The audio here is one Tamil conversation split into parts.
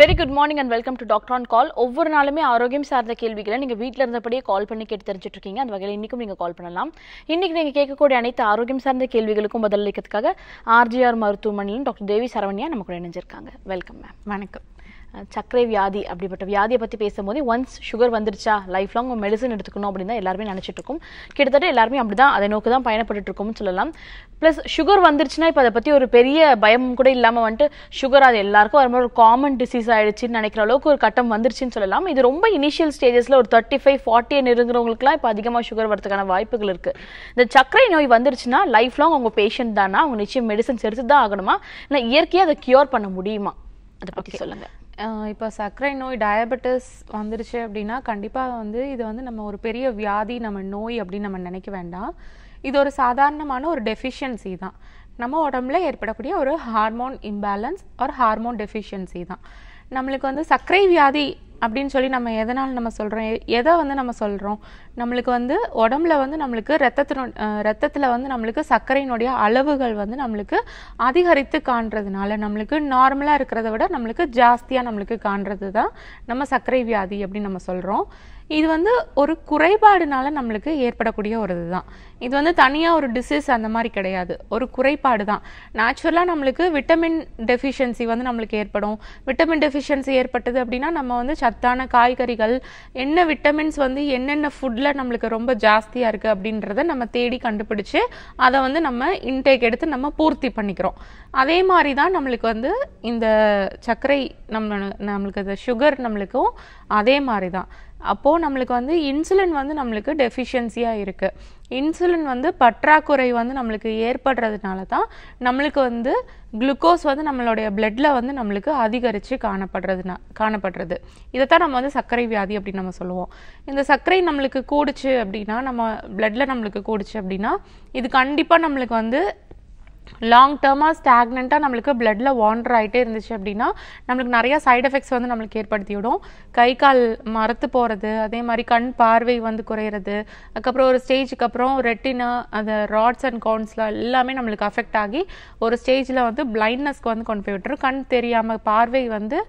very good morning and welcome to doctor on call ஒவ்வொரு நாளுமே ஆரோக்கியம் சார்ந்த கேள்விகளை நீங்கள் வீட்டில் இருந்தபடியே கால் பண்ணி கேட்டு தெரிஞ்சுட்டு இருக்கீங்க அந்த வகையில் இன்றைக்கும் நீங்கள் கால் பண்ணலாம் இன்றைக்கி நீங்கள் கேட்கக்கூடிய அனைத்து ஆரோக்கியம் சார்ந்த கேள்விகளுக்கும் பதிலளிக்கிறதுக்காக ஆர்ஜிஆர் மருத்துவமனையிலும் டாக்டர் தேவி சரவணியா நம்ம கூட இணைஞ்சிருக்காங்க வெல்கம் மேம் வணக்கம் சக்கரை வியாதி அப்படிப்பட்ட வியாதியை பற்றி பேசும்போது ஒன்ஸ் சுகர் வந்துருச்சா லைஃப் லாங் மெடிசன் எடுத்துக்கணும் அப்படின்னு தான் எல்லாருமே நினச்சிட்டு இருக்கும் கிட்டத்தட்ட எல்லாருமே அப்படி தான் அதை நோக்கி தான் பயணப்பட்டு இருக்கோம்னு சொல்லலாம் ப்ளஸ் சுகர் வந்துருச்சுன்னா இப்போ அதை பற்றி ஒரு பெரிய பயம் கூட இல்லாமல் வந்துட்டு சுகர் அது எல்லாருக்கும் வரும்போது ஒரு காமன் டிசீஸ் ஆகிடுச்சின்னு நினைக்கிற அளவுக்கு ஒரு கட்டம் வந்துருச்சுன்னு சொல்லலாம் இது ரொம்ப இனிஷியல் ஸ்டேஜஸில் ஒரு தேர்ட்டி ஃபைவ் ஃபார்ட்டி என் இருக்கிறவங்களுக்குலாம் இப்போ அதிகமாக சுகர் வரதுக்கான வாய்ப்புகள் இருக்குது இந்த சர்க்கரை நோய் வந்துருச்சுன்னா லைஃப் லாங் அவங்க பேஷண்ட் தானா அவங்க நிச்சயம் மெடிசன்ஸ் எடுத்து தான் ஆகணுமா இல்லை இயற்கையாக அதை கியூர் பண்ண முடியுமா அதை பற்றி சொல்லுங்கள் இப்போ சர்க்கரை நோய் டயபெட்டிஸ் வந்துருச்சு அப்படின்னா கண்டிப்பாக வந்து இது வந்து நம்ம ஒரு பெரிய வியாதி நம்ம நோய் அப்படின்னு நம்ம நினைக்க வேண்டாம் இது ஒரு சாதாரணமான ஒரு டெஃபிஷியன்சி தான் நம்ம உடம்புல ஏற்படக்கூடிய ஒரு ஹார்மோன் இம்பேலன்ஸ் ஒரு ஹார்மோன் டெஃபிஷியன்சி தான் நம்மளுக்கு வந்து சர்க்கரை வியாதி அப்படின்னு சொல்லி நம்ம எதனால் நம்ம சொல்கிறோம் எதை வந்து நம்ம சொல்கிறோம் நம்மளுக்கு வந்து உடம்புல வந்து நம்மளுக்கு ரத்தத்தினோ ரத்தத்தில் வந்து நம்மளுக்கு சர்க்கரையினுடைய அளவுகள் வந்து நம்மளுக்கு அதிகரித்து காண்றதுனால நம்மளுக்கு நார்மலாக இருக்கிறத விட நம்மளுக்கு ஜாஸ்தியாக நம்மளுக்கு காண்றது தான் நம்ம சர்க்கரை வியாதி அப்படின்னு நம்ம சொல்கிறோம் இது வந்து ஒரு குறைபாடுனால நம்மளுக்கு ஏற்படக்கூடிய ஒரு இதுதான் இது வந்து தனியாக ஒரு டிசீஸ் அந்த மாதிரி கிடையாது ஒரு குறைபாடு தான் நேச்சுரலாக நம்மளுக்கு விட்டமின் டெஃபிஷியன்சி வந்து நம்மளுக்கு ஏற்படும் விட்டமின் டெஃபிஷியன்சி ஏற்பட்டது அப்படின்னா நம்ம வந்து சத்தான காய்கறிகள் என்ன விட்டமின்ஸ் வந்து என்னென்ன ஃபுட்டில் நம்மளுக்கு ரொம்ப ஜாஸ்தியாக இருக்குது அப்படின்றத நம்ம தேடி கண்டுபிடிச்சு அதை வந்து நம்ம இன்டேக் எடுத்து நம்ம பூர்த்தி பண்ணிக்கிறோம் அதே மாதிரி தான் நம்மளுக்கு வந்து இந்த சர்க்கரை நம்ம நம்மளுக்கு இந்த சுகர் நம்மளுக்கும் அதே மாதிரி தான் அப்போது நம்மளுக்கு வந்து இன்சுலின் வந்து நம்மளுக்கு டெஃபிஷியன்சியாக இருக்குது இன்சுலின் வந்து பற்றாக்குறை வந்து நம்மளுக்கு ஏற்படுறதுனால தான் நம்மளுக்கு வந்து குளுக்கோஸ் வந்து நம்மளுடைய பிளட்டில் வந்து நம்மளுக்கு அதிகரித்து காணப்படுறதுனா காணப்படுறது இதை தான் நம்ம வந்து சர்க்கரை வியாதி அப்படின்னு நம்ம சொல்லுவோம் இந்த சர்க்கரை நம்மளுக்கு கூடுச்சு அப்படின்னா நம்ம பிளட்டில் நம்மளுக்கு கூடுச்சு அப்படின்னா இது கண்டிப்பாக நம்மளுக்கு வந்து லாங் டேர்மாக ஸ்டாக்னண்ட்டாக நம்மளுக்கு பிளட்டில் வாண்டர் ஆகிட்டே இருந்துச்சு அப்படின்னா நம்மளுக்கு நிறையா சைட் எஃபெக்ட்ஸ் வந்து நம்மளுக்கு ஏற்படுத்திவிடும் கை கால் மரத்து போகிறது அதே மாதிரி கண் பார்வை வந்து குறையிறது அதுக்கப்புறம் ஒரு ஸ்டேஜுக்கு அப்புறம் ரெட்டினா அந்த ராட்ஸ் அண்ட் கவுன்ஸ்லாம் எல்லாமே நம்மளுக்கு அஃபெக்ட் ஆகி ஒரு ஸ்டேஜில் வந்து பிளைண்ட்னஸ்க்கு வந்து கொண்டு போய் விட்டுரும் கண் தெரியாமல் பார்வை வந்து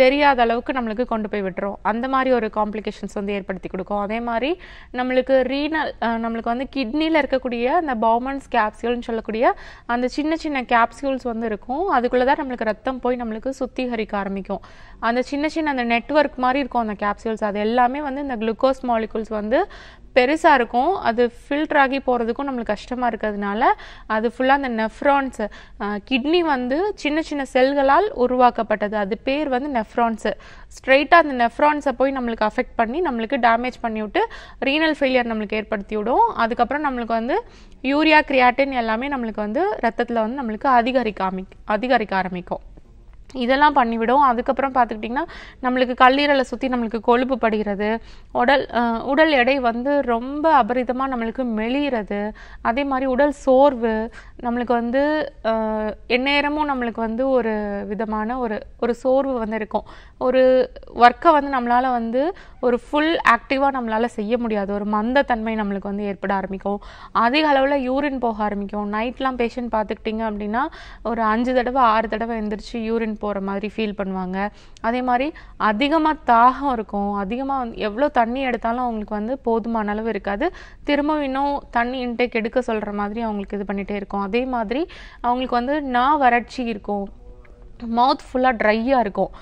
தெரியாத அளவுக்கு நம்மளுக்கு கொண்டு போய் விட்டுரும் அந்த மாதிரி ஒரு காம்ப்ளிகேஷன்ஸ் வந்து ஏற்படுத்தி கொடுக்கும் அதே மாதிரி நம்மளுக்கு ரீனல் நம்மளுக்கு வந்து கிட்னியில் இருக்கக்கூடிய அந்த பவுமன்ஸ் கேப்சியூல்னு சொல்லக்கூடிய அந்த சின்ன சின்ன கேப்சியூல்ஸ் வந்து இருக்கும் அதுக்குள்ளே தான் நம்மளுக்கு ரத்தம் போய் நம்மளுக்கு சுத்திகரிக்க ஆரம்பிக்கும் அந்த சின்ன சின்ன அந்த நெட்ஒர்க் மாதிரி இருக்கும் அந்த கேப்சியூல்ஸ் அது எல்லாமே வந்து இந்த குளுக்கோஸ் மாலிகூல்ஸ் வந்து பெருசாக இருக்கும் அது ஃபில்டர் ஆகி போகிறதுக்கும் நம்மளுக்கு கஷ்டமாக இருக்கிறதுனால அது ஃபுல்லாக அந்த நெஃப்ரான்ஸு கிட்னி வந்து சின்ன சின்ன செல்களால் உருவாக்கப்பட்டது அது பேர் வந்து நெஃப்ரான்ஸு ஸ்ட்ரைட்டாக அந்த நெஃப்ரான்ஸை போய் நம்மளுக்கு அஃபெக்ட் பண்ணி நம்மளுக்கு டேமேஜ் பண்ணிவிட்டு ரீனல் ஃபெயிலியர் நம்மளுக்கு ஏற்படுத்தி விடும் அதுக்கப்புறம் நம்மளுக்கு வந்து யூரியா கிரியாட்டின் எல்லாமே நம்மளுக்கு வந்து ரத்தத்தில் வந்து நம்மளுக்கு அதிகரிக்க ஆமி அதிகரிக்க ஆரம்பிக்கும் இதெல்லாம் பண்ணிவிடும் அதுக்கப்புறம் பார்த்துக்கிட்டிங்கன்னா நம்மளுக்கு கல்லீரலை சுற்றி நம்மளுக்கு கொழுப்பு படுகிறது உடல் உடல் எடை வந்து ரொம்ப அபரிதமாக நம்மளுக்கு மெளிகிறது அதே மாதிரி உடல் சோர்வு நம்மளுக்கு வந்து எந்நேரமும் நம்மளுக்கு வந்து ஒரு விதமான ஒரு ஒரு சோர்வு வந்து இருக்கும் ஒரு ஒர்க்கை வந்து நம்மளால் வந்து ஒரு ஃபுல் ஆக்டிவாக நம்மளால் செய்ய முடியாது ஒரு மந்தத்தன்மை நம்மளுக்கு வந்து ஏற்பட ஆரம்பிக்கும் அதிக அளவில் யூரின் போக ஆரம்பிக்கும் நைட்லாம் பேஷண்ட் பார்த்துக்கிட்டிங்க அப்படின்னா ஒரு அஞ்சு தடவை ஆறு தடவை எழுந்திரிச்சு யூரின் போகிற மாதிரி ஃபீல் பண்ணுவாங்க அதே மாதிரி அதிகமாக தாகம் இருக்கும் அதிகமாக வந்து எவ்வளோ தண்ணி எடுத்தாலும் அவங்களுக்கு வந்து போதுமான அளவு இருக்காது திரும்பவும் இன்னும் தண்ணி இன்டேக் எடுக்க சொல்கிற மாதிரி அவங்களுக்கு இது பண்ணிகிட்டே இருக்கும் அதே மாதிரி அவங்களுக்கு வந்து நான் வறட்சி இருக்கும் மவுத் ஃபுல்லாக ட்ரையாக இருக்கும்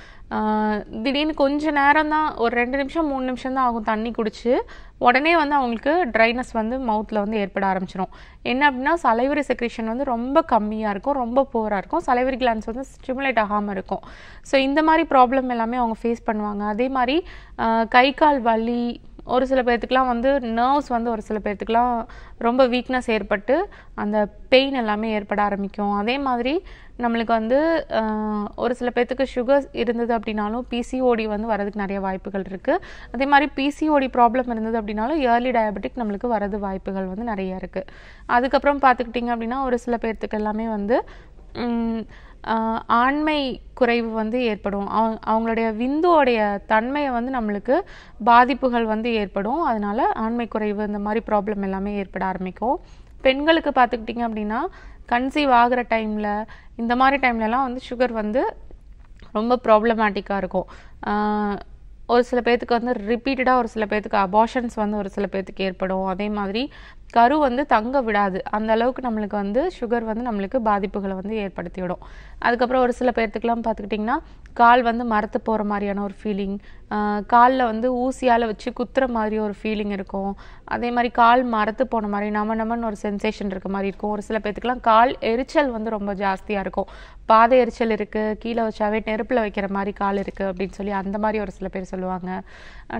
திடீர்னு கொஞ்சம் நேரம் தான் ஒரு ரெண்டு நிமிஷம் மூணு நிமிஷம் தான் ஆகும் தண்ணி குடிச்சு உடனே வந்து அவங்களுக்கு ட்ரைனஸ் வந்து மவுத்தில் வந்து ஏற்பட ஆரம்பிச்சிடும் என்ன அப்படின்னா சலைவரி செக்ரேஷன் வந்து ரொம்ப கம்மியாக இருக்கும் ரொம்ப புவராக இருக்கும் சலைவரி கிளான்ஸ் வந்து ஸ்டிமுலேட் ஆகாமல் இருக்கும் ஸோ இந்த மாதிரி ப்ராப்ளம் எல்லாமே அவங்க ஃபேஸ் பண்ணுவாங்க அதே மாதிரி கை கால் வலி ஒரு சில பேர்த்துக்கெலாம் வந்து நர்வ்ஸ் வந்து ஒரு சில பேர்த்துக்கெலாம் ரொம்ப வீக்னஸ் ஏற்பட்டு அந்த பெயின் எல்லாமே ஏற்பட ஆரம்பிக்கும் அதே மாதிரி நம்மளுக்கு வந்து ஒரு சில பேர்த்துக்கு சுகர் இருந்தது அப்படின்னாலும் பிசிஓடி வந்து வரதுக்கு நிறைய வாய்ப்புகள் இருக்குது அதே மாதிரி பிசிஓடி ப்ராப்ளம் இருந்தது அப்படின்னாலும் இயர்லி டயபெட்டிக் நம்மளுக்கு வரது வாய்ப்புகள் வந்து நிறையா இருக்குது அதுக்கப்புறம் பார்த்துக்கிட்டிங்க அப்படின்னா ஒரு சில பேர்த்துக்கு எல்லாமே வந்து ஆண்மை குறைவு வந்து ஏற்படும் அவங்களுடைய விந்துவோடைய தன்மையை வந்து நம்மளுக்கு பாதிப்புகள் வந்து ஏற்படும் அதனால் ஆண்மை குறைவு இந்த மாதிரி ப்ராப்ளம் எல்லாமே ஏற்பட ஆரம்பிக்கும் பெண்களுக்கு பார்த்துக்கிட்டிங்க அப்படின்னா கன்சீவ் ஆகிற டைமில் இந்த மாதிரி டைம்லலாம் வந்து சுகர் வந்து ரொம்ப ப்ராப்ளமேட்டிக்காக இருக்கும் ஒரு சில பேர்த்துக்கு வந்து ரிப்பீட்டடாக ஒரு சில பேர்த்துக்கு அபார்ஷன்ஸ் வந்து ஒரு சில பேர்த்துக்கு ஏற்படும் அதே மாதிரி கரு வந்து தங்க விடாது அந்த அளவுக்கு நம்மளுக்கு வந்து சுகர் வந்து நம்மளுக்கு பாதிப்புகளை வந்து ஏற்படுத்திவிடும் அதுக்கப்புறம் ஒரு சில பேர்த்துக்கெல்லாம் பார்த்துக்கிட்டிங்கன்னா கால் வந்து மரத்து போகிற மாதிரியான ஒரு ஃபீலிங் காலில் வந்து ஊசியால் வச்சு குத்துற மாதிரி ஒரு ஃபீலிங் இருக்கும் அதே மாதிரி கால் மரத்து போன மாதிரி நம்ம நம்மன்னு ஒரு சென்சேஷன் இருக்க மாதிரி இருக்கும் ஒரு சில பேத்துக்கெலாம் கால் எரிச்சல் வந்து ரொம்ப ஜாஸ்தியாக இருக்கும் பாதை எரிச்சல் இருக்குது கீழே வச்சாவே நெருப்பில் வைக்கிற மாதிரி கால் இருக்குது அப்படின்னு சொல்லி அந்த மாதிரி ஒரு சில பேர் சொல்லுவாங்க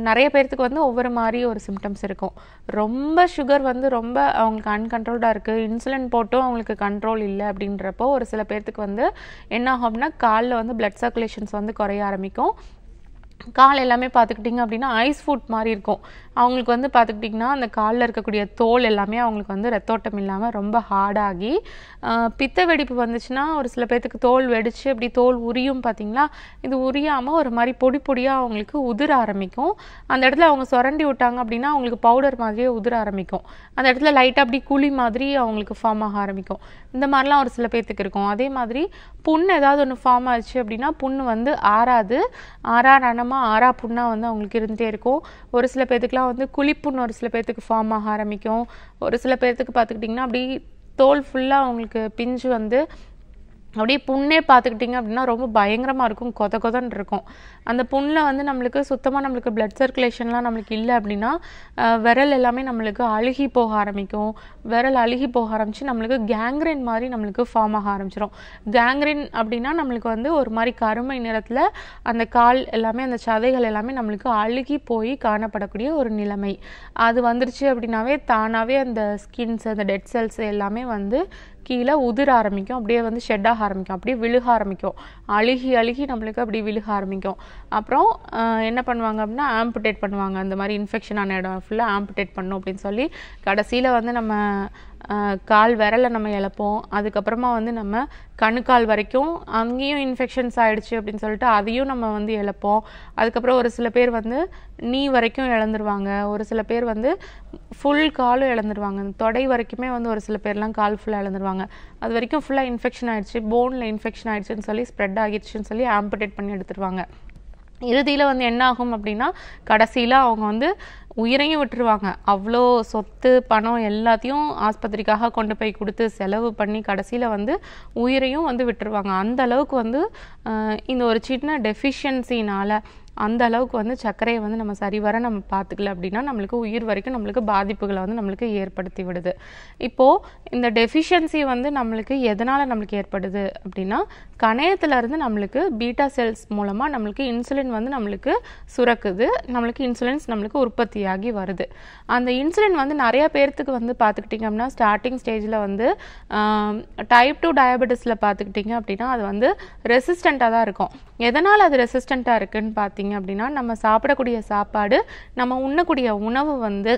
நிறைய பேர்த்துக்கு வந்து ஒவ்வொரு மாதிரி ஒரு சிம்டம்ஸ் இருக்கும் ரொம்ப சுகர் வந்து ரொம்ப அவங்களுக்கு அன்கண்ட்ரோல்டாக இருக்குது இன்சுலின் போட்டும் அவங்களுக்கு கண்ட்ரோல் இல்லை அப்படின்றப்போ ஒரு சில பேர்த்துக்கு வந்து என்ன ஆகும்னா காலில் வந்து பிளட் சர்க்குலேஷன்ஸ் வந்து குறைய ஆரம்பிக்கும் கால் எல்லாமே பார்த்துக்கிட்டிங்க அப்படின்னா ஐஸ் ஃபுட் மாதிரி இருக்கும் அவங்களுக்கு வந்து பார்த்துக்கிட்டிங்கன்னா அந்த காலில் இருக்கக்கூடிய தோல் எல்லாமே அவங்களுக்கு வந்து ரத்தோட்டம் இல்லாமல் ரொம்ப ஹார்டாகி பித்த வெடிப்பு வந்துச்சுன்னா ஒரு சில பேர்த்துக்கு தோல் வெடித்து அப்படி தோல் உரியும் பார்த்திங்களா இது உரியாமல் ஒரு மாதிரி பொடி பொடியாக அவங்களுக்கு உதிர ஆரம்பிக்கும் அந்த இடத்துல அவங்க சுரண்டி விட்டாங்க அப்படின்னா அவங்களுக்கு பவுடர் மாதிரியே உதிர ஆரம்பிக்கும் அந்த இடத்துல லைட்டாக அப்படி குழி மாதிரி அவங்களுக்கு ஃபார்ம் ஆக ஆரம்பிக்கும் இந்த மாதிரிலாம் ஒரு சில பேர்த்துக்கு இருக்கும் அதே மாதிரி புண் ஏதாவது ஒன்று ஃபார்ம் ஆச்சு அப்படின்னா புண் வந்து ஆறாது ஆறா ரணமாக ஆறா புண்ணாக வந்து அவங்களுக்கு இருந்துகிட்டே இருக்கும் ஒரு சில பேர்த்துக்குலாம் லேட்டாக வந்து குளிப்புன்னு ஒரு சில பேர்த்துக்கு ஃபார்ம் ஆக ஆரம்பிக்கும் ஒரு சில பேர்த்துக்கு பார்த்துக்கிட்டிங்கன்னா அப்படி தோல் ஃபுல்லாக அவங்களுக்கு பிஞ்சு வந்து அப்படியே புண்ணே பார்த்துக்கிட்டிங்க அப்படின்னா ரொம்ப பயங்கரமாக இருக்கும் கொத கொதன்னு இருக்கும் அந்த புண்ணில் வந்து நம்மளுக்கு சுத்தமாக நம்மளுக்கு பிளட் சர்க்குலேஷன்லாம் நம்மளுக்கு இல்லை அப்படின்னா விரல் எல்லாமே நம்மளுக்கு அழுகி போக ஆரம்பிக்கும் விரல் அழுகி போக ஆரம்பித்து நம்மளுக்கு கேங்க்ரைன் மாதிரி நம்மளுக்கு ஃபார்ம் ஆக ஆரம்பிச்சிடும் கேங்க்ரைன் அப்படின்னா நம்மளுக்கு வந்து ஒரு மாதிரி கருமை நிறத்தில் அந்த கால் எல்லாமே அந்த சதைகள் எல்லாமே நம்மளுக்கு அழுகி போய் காணப்படக்கூடிய ஒரு நிலைமை அது வந்துருச்சு அப்படின்னாவே தானாகவே அந்த ஸ்கின்ஸ் அந்த டெட் செல்ஸ் எல்லாமே வந்து கீழே உதிர ஆரம்பிக்கும் அப்படியே வந்து ஷெட் ஆக ஆரம்பிக்கும் அப்படியே விழுக ஆரம்பிக்கும் அழுகி அழுகி நம்மளுக்கு அப்படி விழுக ஆரம்பிக்கும் அப்புறம் என்ன பண்ணுவாங்க அப்படின்னா ஆம்புடேட் பண்ணுவாங்க அந்த மாதிரி இன்ஃபெக்ஷன் ஆன இடம் ஃபுல்லாக ஆம்புடேட் பண்ணும் அப்படின்னு சொல்லி கடைசியில் வந்து நம்ம கால் விரலை நம்ம இழப்போம் அதுக்கப்புறமா வந்து நம்ம கணுக்கால் வரைக்கும் அங்கேயும் இன்ஃபெக்ஷன்ஸ் ஆகிடுச்சு அப்படின்னு சொல்லிட்டு அதையும் நம்ம வந்து இழப்போம் அதுக்கப்புறம் ஒரு சில பேர் வந்து நீ வரைக்கும் இழந்துருவாங்க ஒரு சில பேர் வந்து ஃபுல் காலும் இழந்துருவாங்க தொடை வரைக்குமே வந்து ஒரு சில பேர்லாம் கால் ஃபுல்லாக இழந்துருவாங்க அது வரைக்கும் ஃபுல்லாக இன்ஃபெக்ஷன் ஆகிடுச்சு போனில் இன்ஃபெக்ஷன் ஆகிடுச்சுன்னு சொல்லி ஸ்ப்ரெட் ஆகிடுச்சுன்னு சொல்லி ஆம்புடேட் பண்ணி எடுத்துருவாங்க இறுதியில் வந்து என்ன ஆகும் அப்படின்னா கடைசியில் அவங்க வந்து உயிரையும் விட்டுருவாங்க அவ்வளோ சொத்து பணம் எல்லாத்தையும் ஆஸ்பத்திரிக்காக கொண்டு போய் கொடுத்து செலவு பண்ணி கடைசியில் வந்து உயிரையும் வந்து விட்டுருவாங்க அந்த அளவுக்கு வந்து இந்த ஒரு சின்ன டெஃபிஷியன்சினால் அந்த அளவுக்கு வந்து சர்க்கரையை வந்து நம்ம சரிவர நம்ம பார்த்துக்கல அப்படின்னா நம்மளுக்கு உயிர் வரைக்கும் நம்மளுக்கு பாதிப்புகளை வந்து நம்மளுக்கு ஏற்படுத்தி விடுது இப்போது இந்த டெஃபிஷியன்சி வந்து நம்மளுக்கு எதனால் நம்மளுக்கு ஏற்படுது அப்படின்னா இருந்து நம்மளுக்கு பீட்டா செல்ஸ் மூலமாக நம்மளுக்கு இன்சுலின் வந்து நம்மளுக்கு சுரக்குது நம்மளுக்கு இன்சுலின்ஸ் நம்மளுக்கு உற்பத்தியாகி வருது அந்த இன்சுலின் வந்து நிறைய பேர்த்துக்கு வந்து அப்படின்னா ஸ்டார்டிங் ஸ்டேஜில் வந்து டைப் டூ டயபெட்டிஸில் பார்த்துக்கிட்டிங்க அப்படின்னா அது வந்து ரெசிஸ்டண்ட்டாக தான் இருக்கும் எதனால் அது ரெசிஸ்டண்ட்டாக இருக்குதுன்னு பார்த்தீங்க பார்த்தீங்க அப்படின்னா நம்ம சாப்பிடக்கூடிய சாப்பாடு நம்ம உண்ணக்கூடிய உணவு வந்து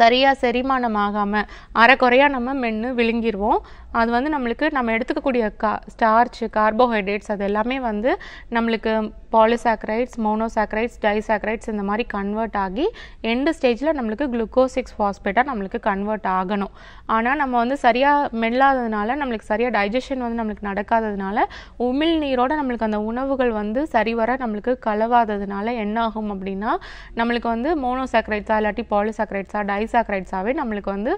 சரியாக செரிமானம் ஆகாமல் அரைக்குறையாக நம்ம மென்று விழுங்கிடுவோம் அது வந்து நம்மளுக்கு நம்ம எடுத்துக்கக்கூடிய கா ஸ்டார்ச் கார்போஹைட்ரேட்ஸ் அது எல்லாமே வந்து நம்மளுக்கு பாலிசாக்ரைட்ஸ் மோனோசாக்ரைட்ஸ் டைசாக்ரைட்ஸ் இந்த மாதிரி கன்வெர்ட் ஆகி எண்டு ஸ்டேஜில் நம்மளுக்கு குளுக்கோசிக்ஸ் ஃபாஸ்பேட்டாக நம்மளுக்கு கன்வெர்ட் ஆகணும் ஆனால் நம்ம வந்து சரியாக மெல்லாததுனால நம்மளுக்கு சரியாக டைஜஷன் வந்து நம்மளுக்கு நடக்காததுனால உமிழ் நீரோட நம்மளுக்கு அந்த உணவுகள் வந்து சரிவர நம்மளுக்கு கலவாததுனால என்ன ஆகும் அப்படின்னா நம்மளுக்கு வந்து மோனோசாக்ரைட்ஸாக இல்லாட்டி பாலிசாக்ரைட்ஸாக டைசாக்ரைட்ஸாகவே நம்மளுக்கு வந்து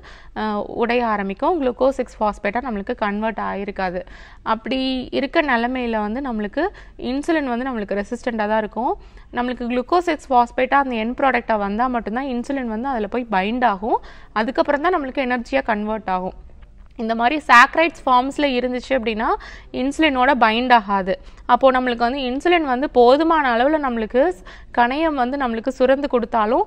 உடைய ஆரம்பிக்கும் குளுக்கோசிக்ஸ் ஃபாஸ்பேட்டாக நம்மளுக்கு கன்வெர்ட் ஆகிருக்காது அப்படி இருக்க நிலமையில் வந்து நம்மளுக்கு இன்சுலின் வந்து நம்மளுக்கு ரெசிஸ்டண்ட்டாக தான் இருக்கும் நம்மளுக்கு குளுக்கோஸ் எக்ஸ் ஃபாஸ்பேட்டாக அந்த என் ப்ராடக்டாக வந்தால் மட்டும்தான் இன்சுலின் வந்து அதில் போய் பைண்ட் ஆகும் அதுக்கப்புறம் தான் நம்மளுக்கு எனர்ஜியாக கன்வெர்ட் ஆகும் இந்த மாதிரி சாக்ரைட்ஸ் ஃபார்ம்ஸில் இருந்துச்சு அப்படின்னா இன்சுலினோட பைண்ட் ஆகாது அப்போது நம்மளுக்கு வந்து இன்சுலின் வந்து போதுமான அளவில் நம்மளுக்கு கணையம் வந்து நம்மளுக்கு சுரந்து கொடுத்தாலும்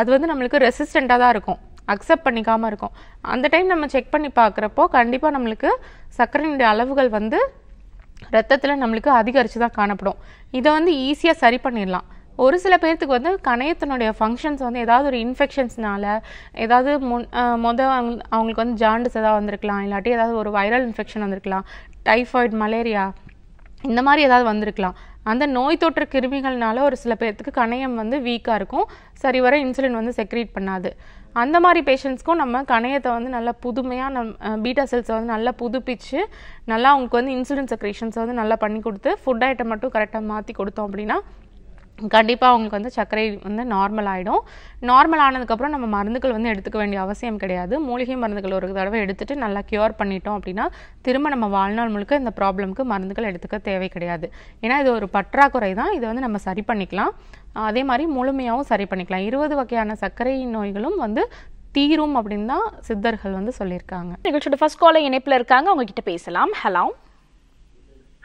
அது வந்து நம்மளுக்கு ரெசிஸ்டண்ட்டாக தான் இருக்கும் அக்செப்ட் பண்ணிக்காமல் இருக்கும் அந்த டைம் நம்ம செக் பண்ணி பார்க்குறப்போ கண்டிப்பாக நம்மளுக்கு சர்க்கரையினுடைய அளவுகள் வந்து ரத்தத்தில் நம்மளுக்கு அதிகரித்து தான் காணப்படும் இதை வந்து ஈஸியாக சரி பண்ணிடலாம் ஒரு சில பேர்த்துக்கு வந்து கணையத்தினுடைய ஃபங்க்ஷன்ஸ் வந்து ஏதாவது ஒரு இன்ஃபெக்ஷன்ஸ்னால ஏதாவது முன் மொதல் அவங்களுக்கு வந்து ஜாண்டஸ் ஏதாவது வந்திருக்கலாம் இல்லாட்டி ஏதாவது ஒரு வைரல் இன்ஃபெக்ஷன் வந்திருக்கலாம் டைஃபாய்டு மலேரியா இந்த மாதிரி ஏதாவது வந்திருக்கலாம் அந்த நோய் தொற்று கிருமிகள்னால ஒரு சில பேர்த்துக்கு கணையம் வந்து வீக்காக இருக்கும் சரிவர இன்சுலின் வந்து செக்ரீட் பண்ணாது அந்த மாதிரி பேஷண்ட்ஸ்க்கும் நம்ம கணையத்தை வந்து நல்லா புதுமையாக நம் பீட்டா செல்ஸை வந்து நல்லா புதுப்பிச்சு நல்லா அவங்களுக்கு வந்து இன்சுலின் செக்ரேஷன்ஸை வந்து நல்லா பண்ணி கொடுத்து ஃபுட் ஐட்டம் மட்டும் கரெக்டாக மாற்றி கொடுத்தோம் அப்படின்னா கண்டிப்பாக அவங்களுக்கு வந்து சர்க்கரை வந்து நார்மல் ஆகிடும் நார்மல் ஆனதுக்கப்புறம் நம்ம மருந்துகள் வந்து எடுத்துக்க வேண்டிய அவசியம் கிடையாது மூலிகை மருந்துகள் ஒரு தடவை எடுத்துகிட்டு நல்லா க்யூர் பண்ணிட்டோம் அப்படின்னா திரும்ப நம்ம வாழ்நாள் முழுக்க இந்த ப்ராப்ளம்க்கு மருந்துகள் எடுத்துக்க தேவை கிடையாது ஏன்னா இது ஒரு பற்றாக்குறை தான் இதை வந்து நம்ம சரி பண்ணிக்கலாம் அதே மாதிரி முழுமையாகவும் சரி பண்ணிக்கலாம் இருபது வகையான சர்க்கரை நோய்களும் வந்து தீரும் அப்படின்னு தான் சித்தர்கள் வந்து சொல்லியிருக்காங்க நிகழ்ச்சியோட ஃபர்ஸ்ட் காலை இணைப்பில் இருக்காங்க உங்ககிட்ட பேசலாம் ஹலோ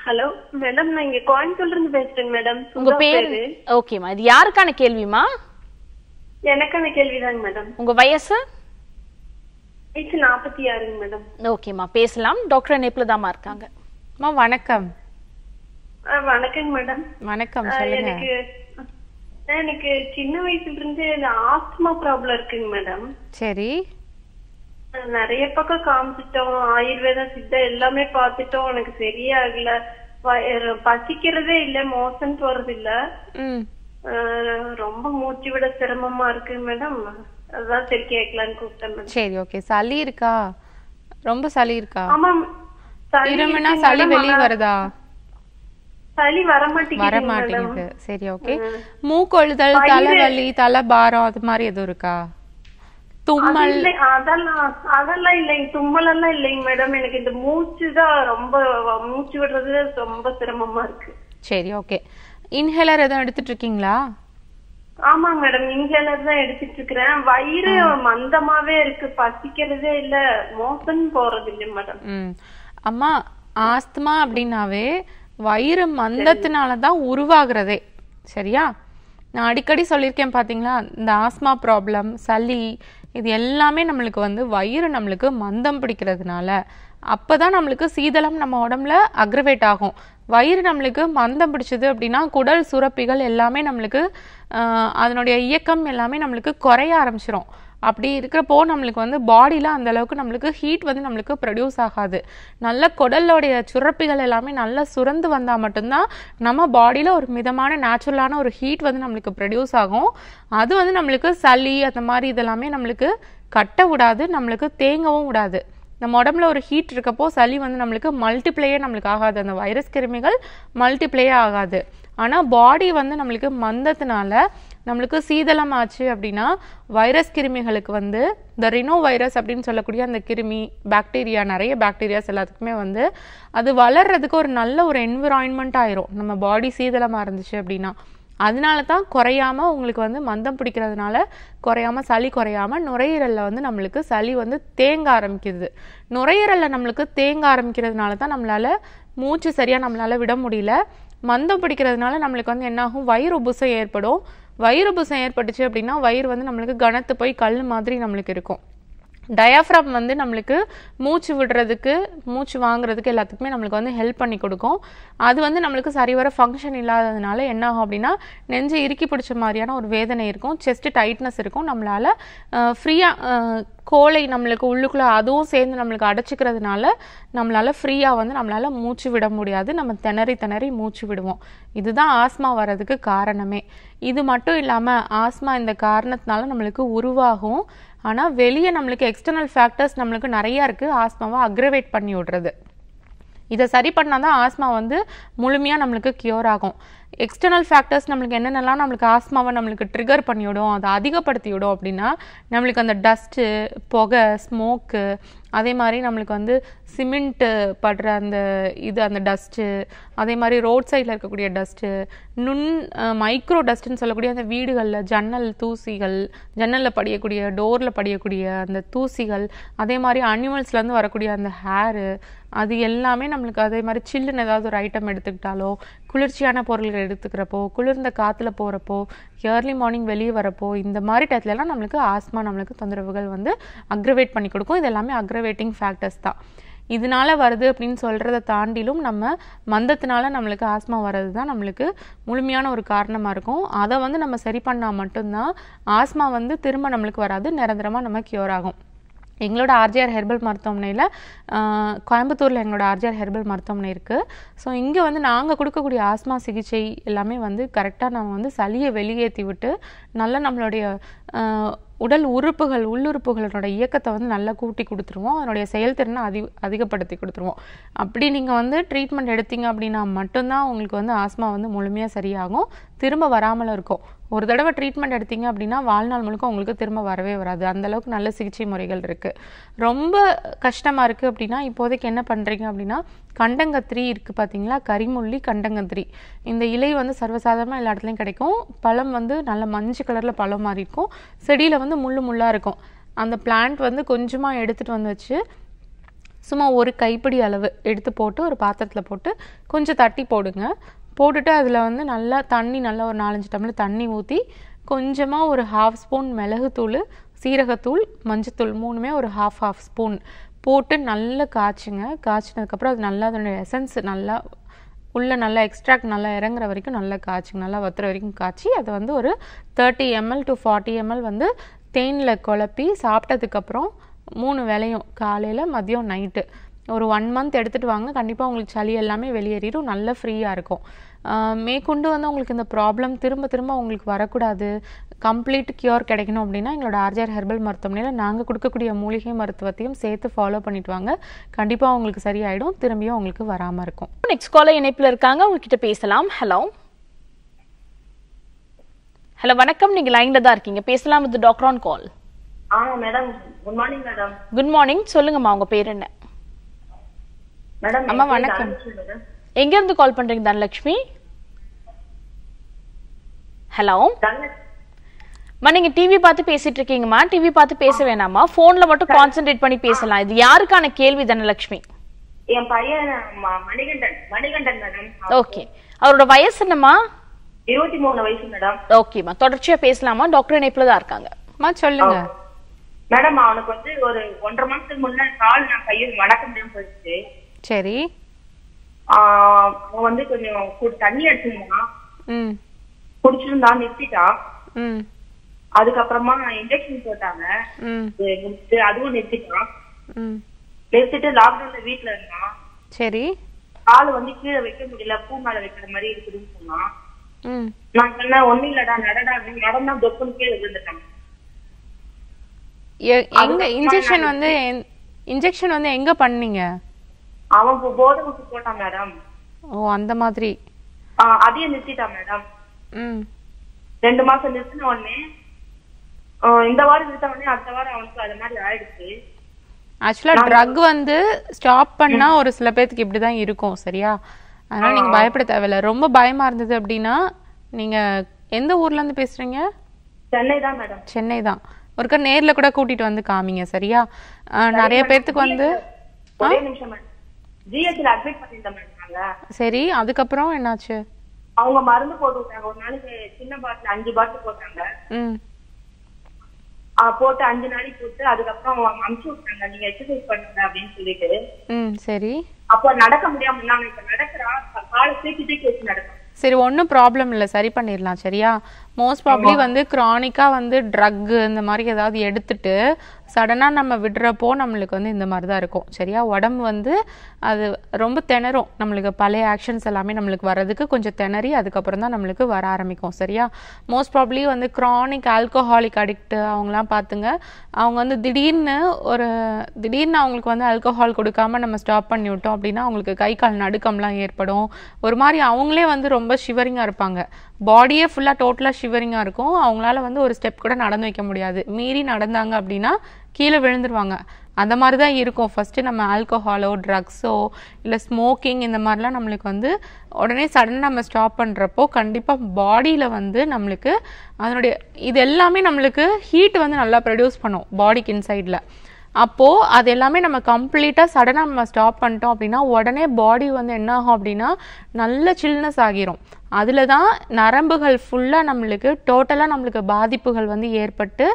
ஹலோ மேடம் நான் இங்க கோயம்புத்தூர்ல இருந்து பேசுறேன் மேடம் உங்க பேர் ஓகேமா இது யாருக்கான கேள்விமா எனக்கான கேள்விதாங்க மேடம் உங்க வயசு வயசு நாற்பத்தி ஆறுங்க மேடம் ஓகேமா பேசலாம் டாக்டர் இணைப்புல தாமா இருக்காங்க வணக்கம் வணக்கங்க மேடம் வணக்கம் சொல்லுங்க எனக்கு சின்ன வயசுல இருந்து ஆஸ்துமா ப்ராப்ளம் இருக்குங்க மேடம் சரி நிறைய பக்கம் காமிச்சிட்டோம் ஆயுர்வேதம் சித்தா எல்லாமே பாத்துட்டோம் எனக்கு சரியாகல பசிக்கிறதே இல்ல மோசம் போறது இல்ல ரொம்ப மூச்சு விட சிரமமா இருக்கு மேடம் அதான் சரி கேட்கலான்னு கூப்பிட்டேன் சரி ஓகே சளி இருக்கா ரொம்ப சளி இருக்கா ஆமா சளி வெளியே வருதா சளி வர மாட்டேங்குது சரி ஓகே மூக்கொழுதல் தலைவலி தலை பாரம் அது மாதிரி எதுவும் இருக்கா தும்மல் அதெல்லாம் அதெல்லாம் இல்லைங்க தும்மல் எல்லாம் இல்லைங்க மேடம் எனக்கு இந்த மூச்சு தான் ரொம்ப மூச்சு விடுறது ரொம்ப சிரமமா இருக்கு சரி ஓகே இன்ஹேலர் எதுவும் எடுத்துட்டு இருக்கீங்களா ஆமாங்க மேடம் இன்ஹேலர் தான் எடுத்துட்டு இருக்கிறேன் வயிறு மந்தமாவே இருக்கு பசிக்கிறதே இல்ல மோசன் போறது இல்ல மேடம் அம்மா ஆஸ்துமா அப்படின்னாவே வயிறு மந்தத்தினால தான் உருவாகிறதே சரியா நான் அடிக்கடி சொல்லியிருக்கேன் பார்த்தீங்களா இந்த ஆஸ்மா ப்ராப்ளம் சளி இது எல்லாமே நம்மளுக்கு வந்து வயிறு நம்மளுக்கு மந்தம் பிடிக்கிறதுனால அப்போ தான் நம்மளுக்கு சீதளம் நம்ம உடம்புல அக்ரவேட் ஆகும் வயிறு நம்மளுக்கு மந்தம் பிடிச்சது அப்படின்னா குடல் சுரப்பிகள் எல்லாமே நம்மளுக்கு அதனுடைய இயக்கம் எல்லாமே நம்மளுக்கு குறைய ஆரம்பிச்சிடும் அப்படி இருக்கிறப்போ நம்மளுக்கு வந்து பாடியில் அந்தளவுக்கு நம்மளுக்கு ஹீட் வந்து நம்மளுக்கு ப்ரொடியூஸ் ஆகாது நல்ல குடலோடைய சுரப்பிகள் எல்லாமே நல்லா சுரந்து வந்தால் மட்டும்தான் நம்ம பாடியில் ஒரு மிதமான நேச்சுரலான ஒரு ஹீட் வந்து நம்மளுக்கு ப்ரொடியூஸ் ஆகும் அது வந்து நம்மளுக்கு சளி அந்த மாதிரி இதெல்லாமே நம்மளுக்கு கட்ட விடாது நம்மளுக்கு தேங்கவும் விடாது நம்ம உடம்புல ஒரு ஹீட் இருக்கப்போ சளி வந்து நம்மளுக்கு மல்டிப்ளையே நம்மளுக்கு ஆகாது அந்த வைரஸ் கிருமிகள் மல்டிப்ளையே ஆகாது ஆனால் பாடி வந்து நம்மளுக்கு மந்தத்தினால நம்மளுக்கு சீதளம் ஆச்சு அப்படின்னா வைரஸ் கிருமிகளுக்கு வந்து இந்த ரினோ வைரஸ் அப்படின்னு சொல்லக்கூடிய அந்த கிருமி பாக்டீரியா நிறைய பாக்டீரியாஸ் எல்லாத்துக்குமே வந்து அது வளர்கிறதுக்கு ஒரு நல்ல ஒரு என்விரான்மெண்ட் ஆயிரும் நம்ம பாடி சீதளமாக இருந்துச்சு அப்படின்னா அதனால தான் குறையாமல் உங்களுக்கு வந்து மந்தம் பிடிக்கிறதுனால குறையாமல் சளி குறையாமல் நுரையீரலில் வந்து நம்மளுக்கு சளி வந்து தேங்க ஆரம்பிக்குது நுரையீரலில் நம்மளுக்கு தேங்க ஆரம்பிக்கிறதுனால தான் நம்மளால் மூச்சு சரியாக நம்மளால் விட முடியல மந்தம் பிடிக்கிறதுனால நம்மளுக்கு வந்து என்னாகும் வயிறு புசை ஏற்படும் வயிறு புசம் ஏற்பட்டுச்சு அப்படின்னா வயிறு வந்து நம்மளுக்கு கனத்து போய் கல் மாதிரி நம்மளுக்கு இருக்கும் டயாஃப்ராம் வந்து நம்மளுக்கு மூச்சு விடுறதுக்கு மூச்சு வாங்குறதுக்கு எல்லாத்துக்குமே நம்மளுக்கு வந்து ஹெல்ப் பண்ணி கொடுக்கும் அது வந்து நம்மளுக்கு சரிவர ஃபங்க்ஷன் இல்லாததுனால என்ன ஆகும் அப்படின்னா நெஞ்சு இறுக்கி பிடிச்ச மாதிரியான ஒரு வேதனை இருக்கும் செஸ்ட் டைட்னஸ் இருக்கும் நம்மளால் ஃப்ரீயாக கோலை நம்மளுக்கு உள்ளுக்குள்ளே அதுவும் சேர்ந்து நம்மளுக்கு அடைச்சிக்கிறதுனால நம்மளால் ஃப்ரீயாக வந்து நம்மளால் மூச்சு விட முடியாது நம்ம திணறி திணறி மூச்சு விடுவோம் இதுதான் ஆஸ்மா வர்றதுக்கு காரணமே இது மட்டும் இல்லாமல் ஆஸ்மா இந்த காரணத்தினால நம்மளுக்கு உருவாகும் ஆனால் வெளியே நம்மளுக்கு எக்ஸ்டர்னல் ஃபேக்டர்ஸ் நம்மளுக்கு நிறையா இருக்குது ஆஸ்மாவை அக்ரவேட் பண்ணி விடுறது இதை சரி பண்ணால் தான் ஆஸ்மா வந்து முழுமையாக நம்மளுக்கு க்யூர் ஆகும் எக்ஸ்டர்னல் ஃபேக்டர்ஸ் நம்மளுக்கு என்னென்னலாம் நம்மளுக்கு ஆஸ்மாவை நம்மளுக்கு ட்ரிகர் பண்ணிவிடும் அதை அதிகப்படுத்திவிடும் அப்படின்னா நம்மளுக்கு அந்த டஸ்ட்டு புகை ஸ்மோக்கு அதே மாதிரி நம்மளுக்கு வந்து சிமெண்ட்டு படுற அந்த இது அந்த டஸ்ட்டு அதே மாதிரி ரோட் சைடில் இருக்கக்கூடிய டஸ்ட்டு நுண் மைக்ரோ டஸ்ட்டுன்னு சொல்லக்கூடிய அந்த வீடுகளில் ஜன்னல் தூசிகள் ஜன்னலில் படியக்கூடிய டோரில் படியக்கூடிய அந்த தூசிகள் அதே மாதிரி அனிமல்ஸ்லேருந்து வரக்கூடிய அந்த ஹேரு அது எல்லாமே நம்மளுக்கு அதே மாதிரி சில்லுன்னு ஏதாவது ஒரு ஐட்டம் எடுத்துக்கிட்டாலோ குளிர்ச்சியான பொருள்கள் எடுத்துக்கிறப்போ குளிர்ந்த காற்றுல போகிறப்போ ஏர்லி மார்னிங் வெளியே வரப்போ இந்த மாதிரி டயத்துலலாம் நம்மளுக்கு ஆஸ்மா நம்மளுக்கு தொந்தரவுகள் வந்து அக்ரவேட் பண்ணி கொடுக்கும் இது எல்லாமே அக்ரவேட்டிங் ஃபேக்டர்ஸ் தான் இதனால வருது அப்படின்னு சொல்கிறத தாண்டிலும் நம்ம மந்தத்தினால நம்மளுக்கு ஆஸ்மா வர்றது தான் நம்மளுக்கு முழுமையான ஒரு காரணமாக இருக்கும் அதை வந்து நம்ம சரி பண்ணால் மட்டும்தான் ஆஸ்மா வந்து திரும்ப நம்மளுக்கு வராது நிரந்தரமாக நம்ம க்யூர் ஆகும் எங்களோட ஆர்ஜிஆர் ஹெர்பல் மருத்துவமனையில் கோயம்புத்தூரில் எங்களோட ஆர்ஜிஆர் ஹெர்பல் மருத்துவமனை இருக்குது ஸோ இங்கே வந்து நாங்கள் கொடுக்கக்கூடிய ஆஸ்மா சிகிச்சை எல்லாமே வந்து கரெக்டாக நம்ம வந்து சளியை வெளியேற்றி விட்டு நல்லா நம்மளுடைய உடல் உறுப்புகள் உள்ளுறுப்புகளோட இயக்கத்தை வந்து நல்லா கூட்டி கொடுத்துருவோம் அதனுடைய செயல்திறனை அதி அதிகப்படுத்தி கொடுத்துருவோம் அப்படி நீங்கள் வந்து ட்ரீட்மெண்ட் எடுத்தீங்க அப்படின்னா மட்டும்தான் உங்களுக்கு வந்து ஆஸ்மா வந்து முழுமையாக சரியாகும் திரும்ப வராமல் இருக்கும் ஒரு தடவை ட்ரீட்மெண்ட் எடுத்தீங்க அப்படின்னா வாழ்நாள் முழுக்க உங்களுக்கு திரும்ப வரவே வராது அந்தளவுக்கு நல்ல சிகிச்சை முறைகள் இருக்குது ரொம்ப கஷ்டமாக இருக்குது அப்படின்னா இப்போதைக்கு என்ன பண்ணுறீங்க அப்படின்னா கண்டங்கத்திரி இருக்குது பார்த்தீங்களா கரிமுள்ளி கண்டங்கத்திரி இந்த இலை வந்து சர்வசாதாரணமாக எல்லா இடத்துலையும் கிடைக்கும் பழம் வந்து நல்ல மஞ்சள் கலரில் பழம் மாதிரி இருக்கும் செடியில் வந்து முள்ளு முள்ளாக இருக்கும் அந்த பிளான்ட் வந்து கொஞ்சமாக எடுத்துகிட்டு வந்து வச்சு சும்மா ஒரு கைப்பிடி அளவு எடுத்து போட்டு ஒரு பாத்திரத்தில் போட்டு கொஞ்சம் தட்டி போடுங்க போட்டுட்டு அதில் வந்து நல்லா தண்ணி நல்லா ஒரு நாலஞ்சு டம்ளர் தண்ணி ஊற்றி கொஞ்சமாக ஒரு ஹாஃப் ஸ்பூன் மிளகுத்தூள் சீரகத்தூள் மஞ்சத்தூள் மூணுமே ஒரு ஹாஃப் ஹாஃப் ஸ்பூன் போட்டு நல்லா காய்ச்சுங்க காய்ச்சினதுக்கப்புறம் அது நல்லா அதனுடைய எசன்ஸ் நல்லா உள்ளே நல்லா எக்ஸ்ட்ராக்ட் நல்லா இறங்குற வரைக்கும் நல்லா காய்ச்சிங்க நல்லா வத்துற வரைக்கும் காய்ச்சி அதை வந்து ஒரு thirty ML to forty ML வந்து தேனில் குழப்பி சாப்பிட்டதுக்கப்புறம் மூணு வேலையும் காலையில் மதியம் நைட்டு ஒரு ஒன் மந்த் எடுத்துகிட்டு வாங்க கண்டிப்பாக உங்களுக்கு சளி எல்லாமே வெளியேறிடும் நல்ல ஃப்ரீயாக இருக்கும் மேற்கொண்டு வந்து உங்களுக்கு இந்த ப்ராப்ளம் திரும்ப திரும்ப உங்களுக்கு வரக்கூடாது கம்ப்ளீட் கியூர் கிடைக்கணும் அப்படின்னா எங்களோட ஆர்ஜர் ஹெர்பல் மருத்துவமனையில் நாங்கள் கொடுக்கக்கூடிய மூலிகை மருத்துவத்தையும் சேர்த்து ஃபாலோ பண்ணிட்டு வாங்க கண்டிப்பாக உங்களுக்கு சரியாயிடும் திரும்பியும் உங்களுக்கு வராமல் இருக்கும் நெக்ஸ்ட் காலர் இணைப்பில் இருக்காங்க உங்ககிட்ட பேசலாம் ஹலோ ஹலோ வணக்கம் நீங்கள் லைனில் தான் இருக்கீங்க பேசலாம் with doctor on call ah madam good morning madam good morning சொல்லுங்கம்மா உங்கள் பேர் என்ன மேடம் அம்மா வணக்கம் எங்க இருந்து கால் பண்றீங்க தனலட்சுமி ஹலோ மா நீங்க டிவி பார்த்து பேசிட்டு இருக்கீங்கம்மா டிவி பார்த்து பேச வேணாமா போன்ல மட்டும் கான்சென்ட்ரேட் பண்ணி பேசலாம் இது யாருக்கான கேள்வி தனலட்சுமி என் பையன் மணிகண்டன் மணிகண்டன் மேடம் ஓகே அவரோட வயசு என்னம்மா இருபத்தி மூணு வயசு மேடம் ஓகேம்மா தொடர்ச்சியா பேசலாமா டாக்டர் இணைப்புல தான் இருக்காங்க சொல்லுங்க மேடம் அவனுக்கு வந்து ஒரு ஒன்றரை மாசத்துக்கு முன்னாடி கால் நான் கையில் மடக்க முடியும் போயிடுச்சு சரி அவன் வந்து கொஞ்சம் தண்ணி அடிச்சிருந்தான் குடிச்சிருந்தா நிறுத்திட்டா அதுக்கப்புறமா இன்ஜெக்ஷன் போட்டாங்க அதுவும் நிறுத்திட்டான் நிறுத்திட்டு லாக்டவுன்ல வீட்டுல இருந்தான் சரி கால் வந்து கீழே வைக்க முடியல பூ மேல வைக்கிற மாதிரி இருக்குதுன்னு சொன்னான் நான் சொன்னேன் ஒண்ணு இல்லடா நடடா நடந்தா தொப்புன்னு கீழே விழுந்துட்டான் எங்க இன்ஜெக்ஷன் வந்து இன்ஜெக்ஷன் வந்து எங்க பண்ணீங்க அவன் போட்டான் மேடம் ஓ அந்த மாதிரி அதையும் நிறுத்திட்டான் மேடம் ரெண்டு மாசம் நிறுத்தின உடனே இந்த வாரம் நிறுத்த உடனே அடுத்த வாரம் அவனுக்கு அது மாதிரி ஆயிடுச்சு ஆக்சுவலா ட்ரக் வந்து ஸ்டாப் பண்ணா ஒரு சில பேத்துக்கு இப்படிதான் இருக்கும் சரியா அதனால நீங்க பயப்பட தேவையில்ல ரொம்ப பயமா இருந்தது அப்படின்னா நீங்க எந்த ஊர்ல இருந்து பேசுறீங்க சென்னை தான் மேடம் சென்னை தான் ஒருக்கா நேர்ல கூட கூட்டிட்டு வந்து காமிங்க சரியா நிறைய பேர்த்துக்கு வந்து ஒரே நிமிஷம் மேடம் ஜிஹெச்ல அட்மிட் பண்ணிருந்தோம் சரி அதுக்கப்புறம் என்னாச்சு அவங்க மருந்து போட்டுட்டாங்க ஒரு நாளைக்கு சின்ன பாட்டில் அஞ்சு பாட்டில் போட்டாங்க போட்டு அஞ்சு நாளைக்கு போட்டு அதுக்கப்புறம் அமுச்சு விட்டாங்க நீங்க எக்ஸசைஸ் பண்ணுங்க அப்படின்னு சொல்லிட்டு சரி அப்ப நடக்க முடியாம நாங்க இப்ப நடக்கிறா காலை தூக்கி தூக்கி நடக்கும் சரி ஒன்றும் ப்ராப்ளம் இல்லை சரி பண்ணிடலாம் சரியா மோஸ்ட் ப்ராப்ளி வந்து க்ரானிக்காக வந்து ட்ரக்கு இந்த மாதிரி ஏதாவது எடுத்துட்டு சடனாக நம்ம விடுறப்போ நம்மளுக்கு வந்து இந்த மாதிரி தான் இருக்கும் சரியா உடம்பு வந்து அது ரொம்ப திணறும் நம்மளுக்கு பழைய ஆக்ஷன்ஸ் எல்லாமே நம்மளுக்கு வர்றதுக்கு கொஞ்சம் திணறி அதுக்கப்புறம் தான் நம்மளுக்கு வர ஆரம்பிக்கும் சரியா மோஸ்ட் ப்ராப்ளி வந்து க்ரானிக் ஆல்கோஹாலிக் அடிக்ட் அவங்களாம் பார்த்துங்க அவங்க வந்து திடீர்னு ஒரு திடீர்னு அவங்களுக்கு வந்து ஆல்கோஹால் கொடுக்காம நம்ம ஸ்டாப் பண்ணி விட்டோம் அப்படின்னா அவங்களுக்கு கை கால் நடுக்கம்லாம் ஏற்படும் ஒரு மாதிரி அவங்களே வந்து ரொம்ப ஷிவரிங்காக இருப்பாங்க பாடியே ஃபுல்லாக டோட்டலாக ஷிவரிங்காக இருக்கும் அவங்களால வந்து ஒரு ஸ்டெப் கூட நடந்து வைக்க முடியாது மீறி நடந்தாங்க அப்படின்னா கீழே விழுந்துருவாங்க அந்த மாதிரி தான் இருக்கும் ஃபஸ்ட்டு நம்ம ஆல்கஹாலோ ட்ரக்ஸோ இல்லை ஸ்மோக்கிங் இந்த மாதிரிலாம் நம்மளுக்கு வந்து உடனே சடனாக நம்ம ஸ்டாப் பண்ணுறப்போ கண்டிப்பாக பாடியில் வந்து நம்மளுக்கு அதனுடைய இது எல்லாமே நம்மளுக்கு ஹீட் வந்து நல்லா ப்ரொடியூஸ் பண்ணும் பாடிக்கு இன்சைடில் அப்போது அது எல்லாமே நம்ம கம்ப்ளீட்டாக சடனாக நம்ம ஸ்டாப் பண்ணிட்டோம் அப்படின்னா உடனே பாடி வந்து என்ன ஆகும் அப்படின்னா நல்ல சில்னஸ் ஆகிரும் அதில் தான் நரம்புகள் ஃபுல்லாக நம்மளுக்கு டோட்டலாக நம்மளுக்கு பாதிப்புகள் வந்து ஏற்பட்டு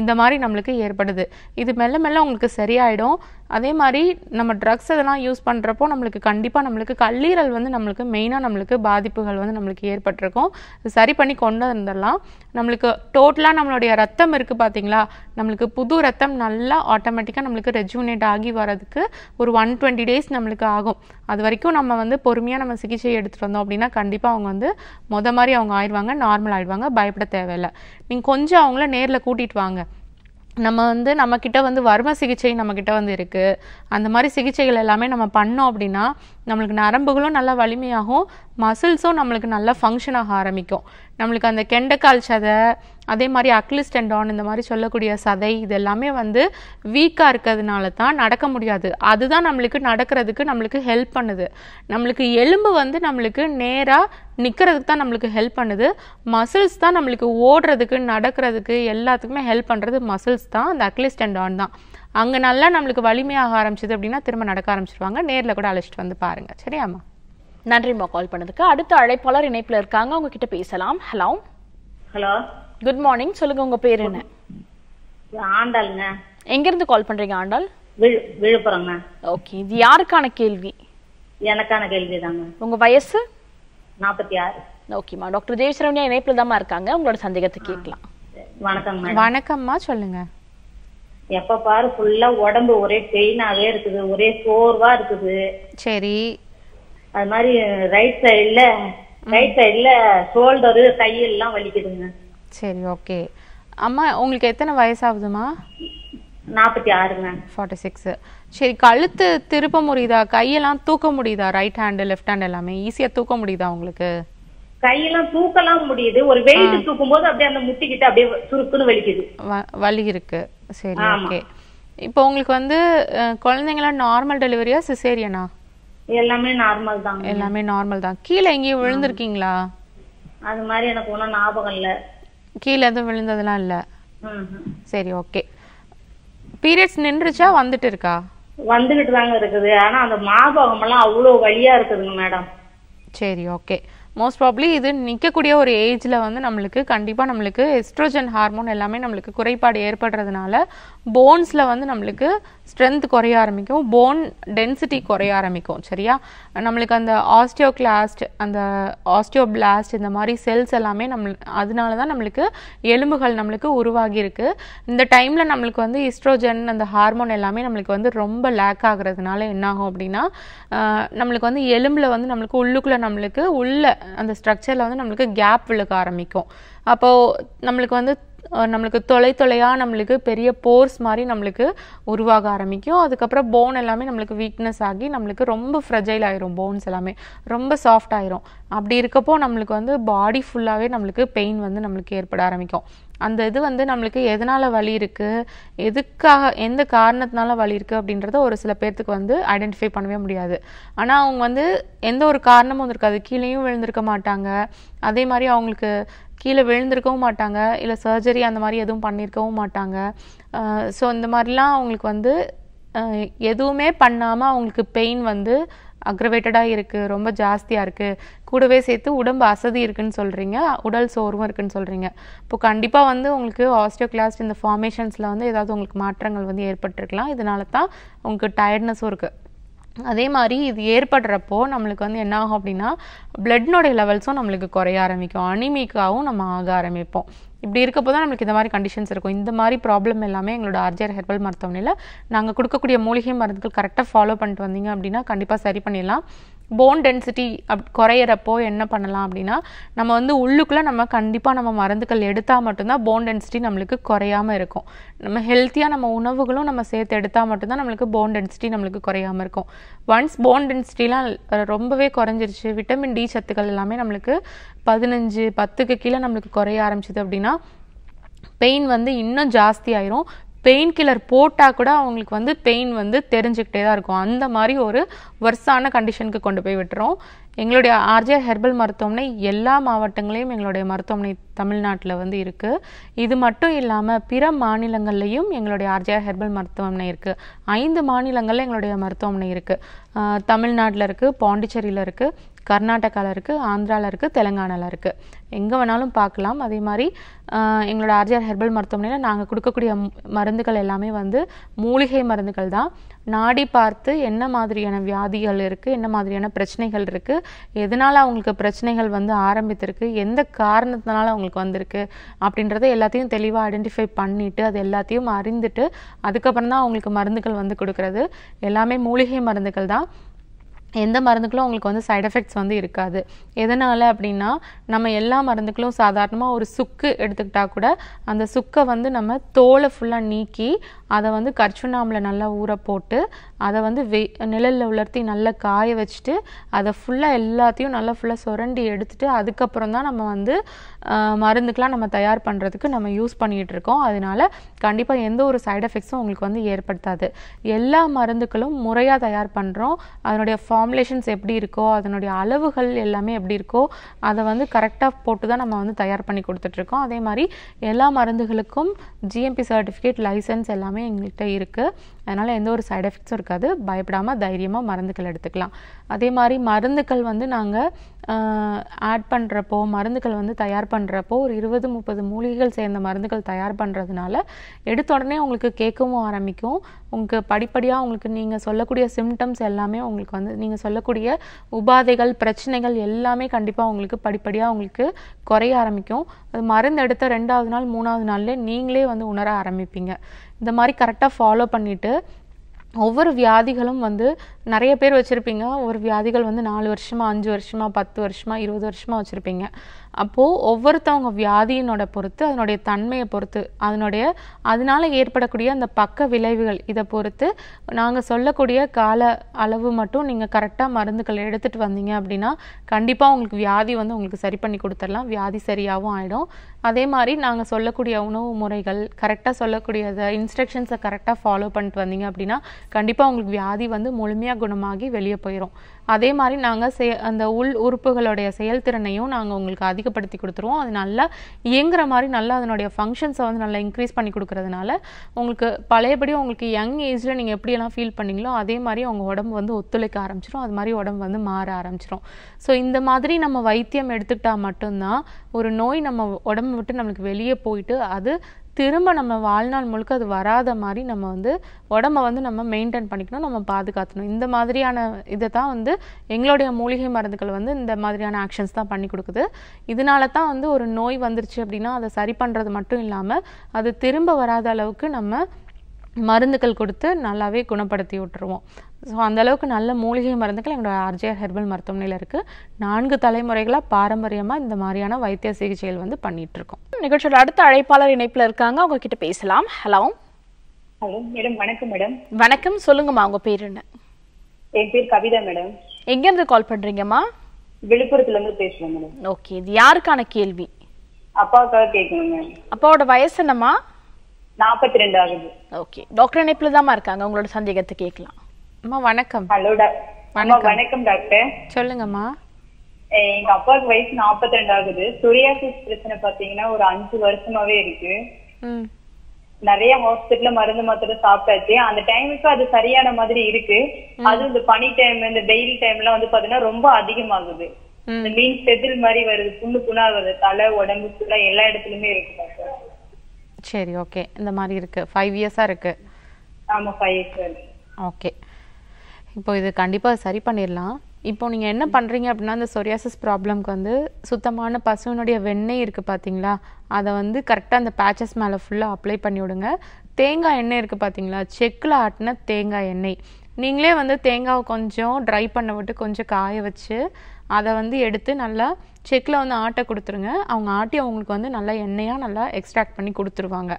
இந்த மாதிரி நம்மளுக்கு ஏற்படுது இது மெல்ல மெல்ல உங்களுக்கு சரியாயிடும் அதே மாதிரி நம்ம ட்ரக்ஸ் இதெல்லாம் யூஸ் பண்ணுறப்போ நம்மளுக்கு கண்டிப்பாக நம்மளுக்கு கல்லீரல் வந்து நம்மளுக்கு மெயினாக நம்மளுக்கு பாதிப்புகள் வந்து நம்மளுக்கு ஏற்பட்டிருக்கும் சரி பண்ணி கொண்டு வந்துடலாம் நம்மளுக்கு டோட்டலாக நம்மளுடைய ரத்தம் இருக்குது பார்த்தீங்களா நம்மளுக்கு புது ரத்தம் நல்லா ஆட்டோமேட்டிக்காக நம்மளுக்கு ரெஜூனேட் ஆகி வரதுக்கு ஒரு ஒன் டுவெண்ட்டி டேஸ் நம்மளுக்கு ஆகும் அது வரைக்கும் நம்ம வந்து பொறுமையாக நம்ம சிகிச்சை எடுத்துகிட்டு வந்தோம் அப்படின்னா கண்டிப்பாக அவங்க வந்து வந்து மொத மாதிரி அவங்க ஆயிடுவாங்க நார்மல் ஆயிடுவாங்க பயப்பட தேவையில்லை நீங்கள் கொஞ்சம் அவங்கள நேரில் கூட்டிகிட்டு வாங்க நம்ம வந்து நம்மக்கிட்ட வந்து வர்ம சிகிச்சை நம்மக்கிட்ட வந்து இருக்குது அந்த மாதிரி சிகிச்சைகள் எல்லாமே நம்ம பண்ணோம் அப்படின்னா நம்மளுக்கு நரம்புகளும் நல்லா வலிமையாகும் மசில்ஸும் நம்மளுக்கு நல்லா ஃபங்க்ஷன் ஆக ஆரம்பிக்கும் நம்மளுக்கு அந்த கெண்டைக்கால் சதை அதே மாதிரி அக்லிஸ் ஆன் இந்த மாதிரி சொல்லக்கூடிய சதை இது எல்லாமே வந்து வீக்காக இருக்கிறதுனால தான் நடக்க முடியாது அதுதான் நம்மளுக்கு நடக்கிறதுக்கு நம்மளுக்கு ஹெல்ப் பண்ணுது நம்மளுக்கு எலும்பு வந்து நம்மளுக்கு நேராக நிற்கிறதுக்கு தான் நம்மளுக்கு ஹெல்ப் பண்ணுது மசில்ஸ் தான் நம்மளுக்கு ஓடுறதுக்கு நடக்கிறதுக்கு எல்லாத்துக்குமே ஹெல்ப் பண்ணுறது மசில்ஸ் தான் அந்த அக்லிஸ் ஆன் தான் அங்கே நல்லா நம்மளுக்கு வலிமையாக ஆரம்பிச்சது அப்படின்னா திரும்ப நடக்க ஆரம்பிச்சிருவாங்க நேரில் கூட அழைச்சிட்டு வந்து பாருங்கள் சரியாம்மா நன்றிம்மா கால் பண்ணதுக்கு அடுத்த அழைப்பாளர் இணைப்புல இருக்காங்க அவங்க கிட்ட பேசலாம் ஹலோ ஹலோ குட் மார்னிங் சொல்லுங்க உங்க பேர் என்ன ஆண்டாள்ங்க எங்க இருந்து கால் பண்றீங்க ஆண்டாள் விழுப்புரம்ங்க ஓகே இது யாருக்கான கேள்வி எனக்கான கேள்வி தாங்க உங்க வயசு நாற்பத்தி ஆறு ஓகேம்மா டாக்டர் தேவசரவணியா இணைப்புல தான் இருக்காங்க உங்களோட சந்தேகத்தை கேட்கலாம் வணக்கம் வணக்கம்மா சொல்லுங்க எப்ப பாரு ஃபுல்லா உடம்பு ஒரே பெயினாவே இருக்குது ஒரே சோர்வா இருக்குது சரி அது மாதிரி ரைட் சைடுல ரைட் சைடுல ஷோல்டரு கையெல்லாம் வலிக்குதுங்க சரி ஓகே அம்மா உங்களுக்கு எத்தனை வயசாகுதுமா நாற்பத்தி ஆறுங்க ஃபார்ட்டி சிக்ஸ் சரி கழுத்து திருப்ப முடியுதா கையெல்லாம் தூக்க முடியுதா ரைட் ஹேண்டு லெஃப்ட் ஹேண்ட் எல்லாமே ஈஸியா தூக்க முடியுதா உங்களுக்கு கையெல்லாம் தூக்கலாம் முடியுது ஒரு வெயிட் தூக்கும் போது அப்படியே அந்த முட்டிக்கிட்டு அப்படியே சுருக்குன்னு வலிக்குது வலி இருக்கு சரி ஓகே இப்போ உங்களுக்கு வந்து குழந்தைங்களாம் நார்மல் டெலிவரியா சிசேரியனா எல்லாமே நார்மல் தான் எல்லாமே நார்மல் தான் கீழே எங்கேயும் விழுந்திருக்கீங்களா அது மாதிரி எனக்கு ஒன்றும் ஞாபகம் இல்லை கீழே எதுவும் விழுந்ததெல்லாம் இல்லை சரி ஓகே பீரியட்ஸ் நின்றுச்சா வந்துட்டு இருக்கா வந்துகிட்டு தாங்க இருக்குது ஆனா அந்த மாபகம் எல்லாம் அவ்வளவு வழியா இருக்குதுங்க மேடம் சரி ஓகே மோஸ்ட் ப்ராப்ளி இது நிற்கக்கூடிய ஒரு ஏஜில் வந்து நம்மளுக்கு கண்டிப்பாக நம்மளுக்கு எஸ்ட்ரோஜன் ஹார்மோன் எல்லாமே நம்மளுக்கு குறைபாடு ஏற்படுறதுனால போன்ஸில் வந்து நம்மளுக்கு ஸ்ட்ரென்த் குறைய ஆரம்பிக்கும் போன் டென்சிட்டி குறைய ஆரம்பிக்கும் சரியா நம்மளுக்கு அந்த ஆஸ்டியோ கிளாஸ்ட் அந்த ஆஸ்டியோ பிளாஸ்ட் இந்த மாதிரி செல்ஸ் எல்லாமே நம்ம அதனால தான் நம்மளுக்கு எலும்புகள் நம்மளுக்கு உருவாகியிருக்கு இந்த டைமில் நம்மளுக்கு வந்து இஸ்ட்ரோஜன் அந்த ஹார்மோன் எல்லாமே நம்மளுக்கு வந்து ரொம்ப லேக் ஆகுறதுனால என்னாகும் அப்படின்னா நம்மளுக்கு வந்து எலும்பில் வந்து நம்மளுக்கு உள்ளுக்குள்ளே நம்மளுக்கு உள்ள அந்த ஸ்ட்ரக்சரில் வந்து நம்மளுக்கு கேப் விழுக்க ஆரம்பிக்கும் அப்போது நம்மளுக்கு வந்து நம்மளுக்கு தொலை தொலையாக நம்மளுக்கு பெரிய போர்ஸ் மாதிரி நம்மளுக்கு உருவாக ஆரம்பிக்கும் அதுக்கப்புறம் போன் எல்லாமே நம்மளுக்கு வீக்னஸ் ஆகி நம்மளுக்கு ரொம்ப ஃப்ரெஜைல் ஆயிரும் போன்ஸ் எல்லாமே ரொம்ப சாஃப்ட் ஆயிரும் அப்படி இருக்கப்போ நம்மளுக்கு வந்து பாடி ஃபுல்லாகவே நம்மளுக்கு பெயின் வந்து நம்மளுக்கு ஏற்பட ஆரம்பிக்கும் அந்த இது வந்து நம்மளுக்கு எதனால் வலி இருக்குது எதுக்காக எந்த காரணத்தினால வலி இருக்குது அப்படின்றத ஒரு சில பேர்த்துக்கு வந்து ஐடென்டிஃபை பண்ணவே முடியாது ஆனால் அவங்க வந்து எந்த ஒரு காரணமும் வந்துருக்காது கீழேயும் விழுந்திருக்க மாட்டாங்க அதே மாதிரி அவங்களுக்கு கீழே விழுந்திருக்கவும் மாட்டாங்க இல்லை சர்ஜரி அந்த மாதிரி எதுவும் பண்ணியிருக்கவும் மாட்டாங்க ஸோ இந்த மாதிரிலாம் அவங்களுக்கு வந்து எதுவுமே பண்ணாமல் அவங்களுக்கு பெயின் வந்து அக்ரவேட்டடாக இருக்குது ரொம்ப ஜாஸ்தியாக இருக்குது கூடவே சேர்த்து உடம்பு அசதி இருக்குதுன்னு சொல்கிறீங்க உடல் சோர்வும் இருக்குதுன்னு சொல்கிறீங்க இப்போ கண்டிப்பாக வந்து உங்களுக்கு ஆஸ்டியோகிளாஸ்ட் இந்த ஃபார்மேஷன்ஸில் வந்து ஏதாவது உங்களுக்கு மாற்றங்கள் வந்து ஏற்பட்டிருக்கலாம் இதனால தான் உங்களுக்கு டயர்ட்னஸும் இருக்குது அதே மாதிரி இது ஏற்படுறப்போ நம்மளுக்கு வந்து என்ன ஆகும் அப்படின்னா பிளட்னுடைய லெவல்ஸும் நம்மளுக்கு குறைய ஆரம்பிக்கும் அனிமிக்காகவும் நம்ம ஆக ஆரம்பிப்போம் இப்படி இருக்கப்போ தான் நம்மளுக்கு இந்த மாதிரி கண்டிஷன்ஸ் இருக்கும் இந்த மாதிரி ப்ராப்ளம் எல்லாமே எங்களோட ஆர்ஜிஆர் ஹெர்பல் மருத்துவமனையில் நாங்கள் கொடுக்கக்கூடிய மூலிகை மருந்துகள் கரெக்டாக ஃபாலோ பண்ணிட்டு வந்தீங்க அப்படின்னா கண்டிப்பாக சரி பண்ணிடலாம் போன் டென்சிட்டி அப் குறையிறப்போ என்ன பண்ணலாம் அப்படின்னா நம்ம வந்து உள்ளுக்குள்ளே நம்ம கண்டிப்பாக நம்ம மருந்துகள் எடுத்தால் மட்டும்தான் போன் டென்சிட்டி நம்மளுக்கு குறையாமல் இருக்கும் நம்ம ஹெல்த்தியாக நம்ம உணவுகளும் நம்ம சேர்த்து எடுத்தால் மட்டும்தான் நம்மளுக்கு போன் டென்சிட்டி நம்மளுக்கு குறையாமல் இருக்கும் ஒன்ஸ் போன் டென்சிட்டிலாம் ரொம்பவே குறைஞ்சிருச்சு விட்டமின் டி சத்துக்கள் எல்லாமே நம்மளுக்கு பதினஞ்சு பத்துக்கு கீழே நம்மளுக்கு குறைய ஆரம்பிச்சிது அப்படின்னா பெயின் வந்து இன்னும் ஜாஸ்தி ஆயிரும் பெயின் கில்லர் போட்டால் கூட அவங்களுக்கு வந்து பெயின் வந்து தெரிஞ்சுக்கிட்டே தான் இருக்கும் அந்த மாதிரி ஒரு வர்ஸான கண்டிஷனுக்கு கொண்டு போய் விட்டுரும் எங்களுடைய ஆர்ஜிஆர் ஹெர்பல் மருத்துவமனை எல்லா மாவட்டங்களையும் எங்களுடைய மருத்துவமனை தமிழ்நாட்டில் வந்து இருக்குது இது மட்டும் இல்லாமல் பிற மாநிலங்கள்லையும் எங்களுடைய ஆர்ஜிஆர் ஹெர்பல் மருத்துவமனை இருக்குது ஐந்து மாநிலங்களில் எங்களுடைய மருத்துவமனை இருக்குது தமிழ்நாட்டில் இருக்குது பாண்டிச்சேரியில் இருக்குது கர்நாடகாவில் இருக்குது ஆந்திராவில் இருக்குது தெலுங்கானாவில் இருக்குது எங்கே வேணாலும் பார்க்கலாம் அதே மாதிரி எங்களோட ஆர்ஜிஆர் ஹெர்பல் மருத்துவமனையில் நாங்கள் கொடுக்கக்கூடிய மருந்துகள் எல்லாமே வந்து மூலிகை மருந்துகள் தான் நாடி பார்த்து என்ன மாதிரியான வியாதிகள் இருக்குது என்ன மாதிரியான பிரச்சனைகள் இருக்குது எதனால் அவங்களுக்கு பிரச்சனைகள் வந்து ஆரம்பித்திருக்கு எந்த காரணத்தினால அவங்களுக்கு வந்திருக்கு அப்படின்றத எல்லாத்தையும் தெளிவாக ஐடென்டிஃபை பண்ணிவிட்டு அது எல்லாத்தையும் அறிந்துட்டு அதுக்கப்புறம் தான் அவங்களுக்கு மருந்துகள் வந்து கொடுக்குறது எல்லாமே மூலிகை மருந்துகள் தான் எந்த மருந்துக்களும் உங்களுக்கு வந்து சைட் எஃபெக்ட்ஸ் வந்து இருக்காது எதனால் அப்படின்னா நம்ம எல்லா மருந்துக்களும் சாதாரணமாக ஒரு சுக்கு எடுத்துக்கிட்டால் கூட அந்த சுக்கை வந்து நம்ம தோலை ஃபுல்லாக நீக்கி அதை வந்து கர்ச்சுனாமில் நல்லா ஊற போட்டு அதை வந்து வெ நிழலில் உலர்த்தி நல்லா காய வச்சுட்டு அதை ஃபுல்லாக எல்லாத்தையும் நல்லா ஃபுல்லாக சுரண்டி எடுத்துட்டு அதுக்கப்புறம் தான் நம்ம வந்து மருந்துக்கெலாம் நம்ம தயார் பண்ணுறதுக்கு நம்ம யூஸ் பண்ணிகிட்டு இருக்கோம் அதனால கண்டிப்பாக எந்த ஒரு சைடு எஃபெக்ட்ஸும் உங்களுக்கு வந்து ஏற்படுத்தாது எல்லா மருந்துகளும் முறையாக தயார் பண்ணுறோம் அதனுடைய ஃபார்முலேஷன்ஸ் எப்படி இருக்கோ அதனுடைய அளவுகள் எல்லாமே எப்படி இருக்கோ அதை வந்து கரெக்டாக போட்டு தான் நம்ம வந்து தயார் பண்ணி கொடுத்துட்ருக்கோம் அதே மாதிரி எல்லா மருந்துகளுக்கும் ஜிஎம்பி சர்டிஃபிகேட் லைசன்ஸ் எல்லாமே எல்லாமே எங்கள்கிட்ட இருக்குது அதனால் எந்த ஒரு சைட் எஃபெக்ட்ஸும் இருக்காது பயப்படாமல் தைரியமாக மருந்துகள் எடுத்துக்கலாம் அதே மாதிரி மருந்துகள் வந்து நாங்கள் ஆட் பண்ணுறப்போ மருந்துகள் வந்து தயார் பண்ணுறப்போ ஒரு இருபது முப்பது மூலிகைகள் சேர்ந்த மருந்துகள் தயார் பண்ணுறதுனால எடுத்த உடனே உங்களுக்கு கேட்கவும் ஆரம்பிக்கும் உங்களுக்கு படிப்படியாக உங்களுக்கு நீங்கள் சொல்லக்கூடிய சிம்டம்ஸ் எல்லாமே உங்களுக்கு வந்து நீங்கள் சொல்லக்கூடிய உபாதைகள் பிரச்சனைகள் எல்லாமே கண்டிப்பாக உங்களுக்கு படிப்படியாக உங்களுக்கு குறைய ஆரம்பிக்கும் அது மருந்து எடுத்த ரெண்டாவது நாள் மூணாவது நாள்லேயே நீங்களே வந்து உணர ஆரம்பிப்பீங்க இந்த மாதிரி கரெக்டாக ஃபாலோ பண்ணிவிட்டு ஒவ்வொரு வியாதிகளும் வந்து நிறைய பேர் வச்சுருப்பீங்க ஒரு வியாதிகள் வந்து நாலு வருஷமாக அஞ்சு வருஷமாக பத்து வருஷமாக இருபது வருஷமாக வச்சுருப்பீங்க அப்போது ஒவ்வொருத்தவங்க வியாதியினோட பொறுத்து அதனுடைய தன்மையை பொறுத்து அதனுடைய அதனால் ஏற்படக்கூடிய அந்த பக்க விளைவுகள் இதை பொறுத்து நாங்கள் சொல்லக்கூடிய கால அளவு மட்டும் நீங்கள் கரெக்டாக மருந்துகள் எடுத்துகிட்டு வந்தீங்க அப்படின்னா கண்டிப்பாக உங்களுக்கு வியாதி வந்து உங்களுக்கு சரி பண்ணி கொடுத்துடலாம் வியாதி சரியாகவும் ஆகிடும் அதே மாதிரி நாங்கள் சொல்லக்கூடிய உணவு முறைகள் கரெக்டாக சொல்லக்கூடிய இன்ஸ்ட்ரக்ஷன்ஸை கரெக்டாக ஃபாலோ பண்ணிட்டு வந்தீங்க அப்படின்னா கண்டிப்பாக உங்களுக்கு வியாதி வந்து முழுமையாக குணமாகி வெளியே போயிடும் அதே மாதிரி நாங்கள் செய அந்த உள் உறுப்புகளுடைய செயல்திறனையும் நாங்கள் உங்களுக்கு அதிகப்படுத்தி கொடுத்துருவோம் அது நல்லா இயங்குற மாதிரி நல்லா அதனுடைய ஃபங்க்ஷன்ஸை வந்து நல்லா இன்க்ரீஸ் பண்ணி கொடுக்கறதுனால உங்களுக்கு பழையபடி உங்களுக்கு யங் ஏஜில் நீங்கள் எப்படியெல்லாம் ஃபீல் பண்ணீங்களோ அதே மாதிரி உங்கள் உடம்பு வந்து ஒத்துழைக்க ஆரம்பிச்சிடும் அது மாதிரி உடம்பு வந்து மாற ஆரம்பிச்சிடும் ஸோ இந்த மாதிரி நம்ம வைத்தியம் எடுத்துக்கிட்டால் மட்டும்தான் ஒரு நோய் நம்ம உடம்பு விட்டு நம்மளுக்கு வெளியே போயிட்டு அது திரும்ப நம்ம வாழ்நாள் முழுக்க அது வராத மாதிரி நம்ம வந்து உடம்ப வந்து நம்ம மெயின்டைன் பண்ணிக்கணும் நம்ம பாதுகாத்தணும் இந்த மாதிரியான இதை தான் வந்து எங்களுடைய மூலிகை மருந்துகள் வந்து இந்த மாதிரியான ஆக்ஷன்ஸ் தான் பண்ணி கொடுக்குது இதனால தான் வந்து ஒரு நோய் வந்துருச்சு அப்படின்னா அதை சரி பண்ணுறது மட்டும் இல்லாமல் அது திரும்ப வராத அளவுக்கு நம்ம மருந்துகள் கொடுத்து நல்லாவே குணப்படுத்தி விட்டுருவோம் ஸோ அந்தளவுக்கு நல்ல மூலிகை மருந்துகள் எங்களோட ஆர்ஜிஆர் ஹெர்பல் மருத்துவமனையில் இருக்குது நான்கு தலைமுறைகளாக பாரம்பரியமாக இந்த மாதிரியான வைத்திய சிகிச்சைகள் வந்து பண்ணிகிட்ருக்கோம் நிகழ்ச்சியோட அடுத்த அழைப்பாளர் இணைப்பில் இருக்காங்க அவங்க கிட்ட பேசலாம் ஹலோ ஹலோ மேடம் வணக்கம் மேடம் வணக்கம் சொல்லுங்கம்மா உங்கள் பேர் என்ன என் பேர் கவிதா மேடம் எங்கேருந்து கால் பண்ணுறீங்கம்மா விழுப்புரத்துலேருந்து பேசுகிறேன் மேடம் ஓகே இது யாருக்கான கேள்வி அப்பாவுக்காக கேட்கணும் மேம் அப்பாவோட வயசு என்னம்மா நாற்பத்தி ரெண்டு ஆகுது ஓகே டாக்டர் இணைப்புல தான் இருக்காங்க உங்களோட சந்தேகத்தை கேட்கலாம் அம்மா வணக்கம் ஹலோ வணக்கம் டாக்டர் சொல்லுங்கம்மா எங்க அப்பாவுக்கு வயசு நாற்பத்தி ரெண்டு ஆகுது சுரியாசிஸ் பிரச்சனை பாத்தீங்கன்னா ஒரு அஞ்சு வருஷமாவே இருக்கு நிறைய ஹாஸ்பிட்டல்ல மருந்து மாத்திரை சாப்பிட்டாச்சு அந்த டைமுக்கு அது சரியான மாதிரி இருக்கு அது இந்த பனி டைம் இந்த டெய்லி டைம் எல்லாம் வந்து பாத்தீங்கன்னா ரொம்ப அதிகமாகுது இந்த மீன் செதில் மாதிரி வருது புண்ணு புண்ணா வருது தலை உடம்பு ஃபுல்லா எல்லா இடத்துலயுமே இருக்கு டாக்டர் சரி ஓகே இந்த மாதிரி இருக்கு ஃபைவ் இயர்ஸா இருக்கு ஆமா ஃபைவ் இயர்ஸ் ஓகே இப்போ இது கண்டிப்பாக சரி பண்ணிடலாம் இப்போ நீங்கள் என்ன பண்ணுறீங்க அப்படின்னா அந்த சொரியாசிஸ் ப்ராப்ளம்க்கு வந்து சுத்தமான பசுவினுடைய வெண்ணெய் இருக்குது பார்த்தீங்களா அதை வந்து கரெக்டாக அந்த பேச்சஸ் மேலே ஃபுல்லாக அப்ளை பண்ணி விடுங்க தேங்காய் எண்ணெய் இருக்குது பார்த்தீங்களா செக்கில் ஆட்டின தேங்காய் எண்ணெய் நீங்களே வந்து தேங்காவை கொஞ்சம் ட்ரை பண்ண விட்டு கொஞ்சம் காய வச்சு அதை வந்து எடுத்து நல்லா செக்கில் வந்து ஆட்டை கொடுத்துருங்க அவங்க ஆட்டி அவங்களுக்கு வந்து நல்லா எண்ணெயாக நல்லா எக்ஸ்ட்ராக்ட் பண்ணி கொடுத்துருவாங்க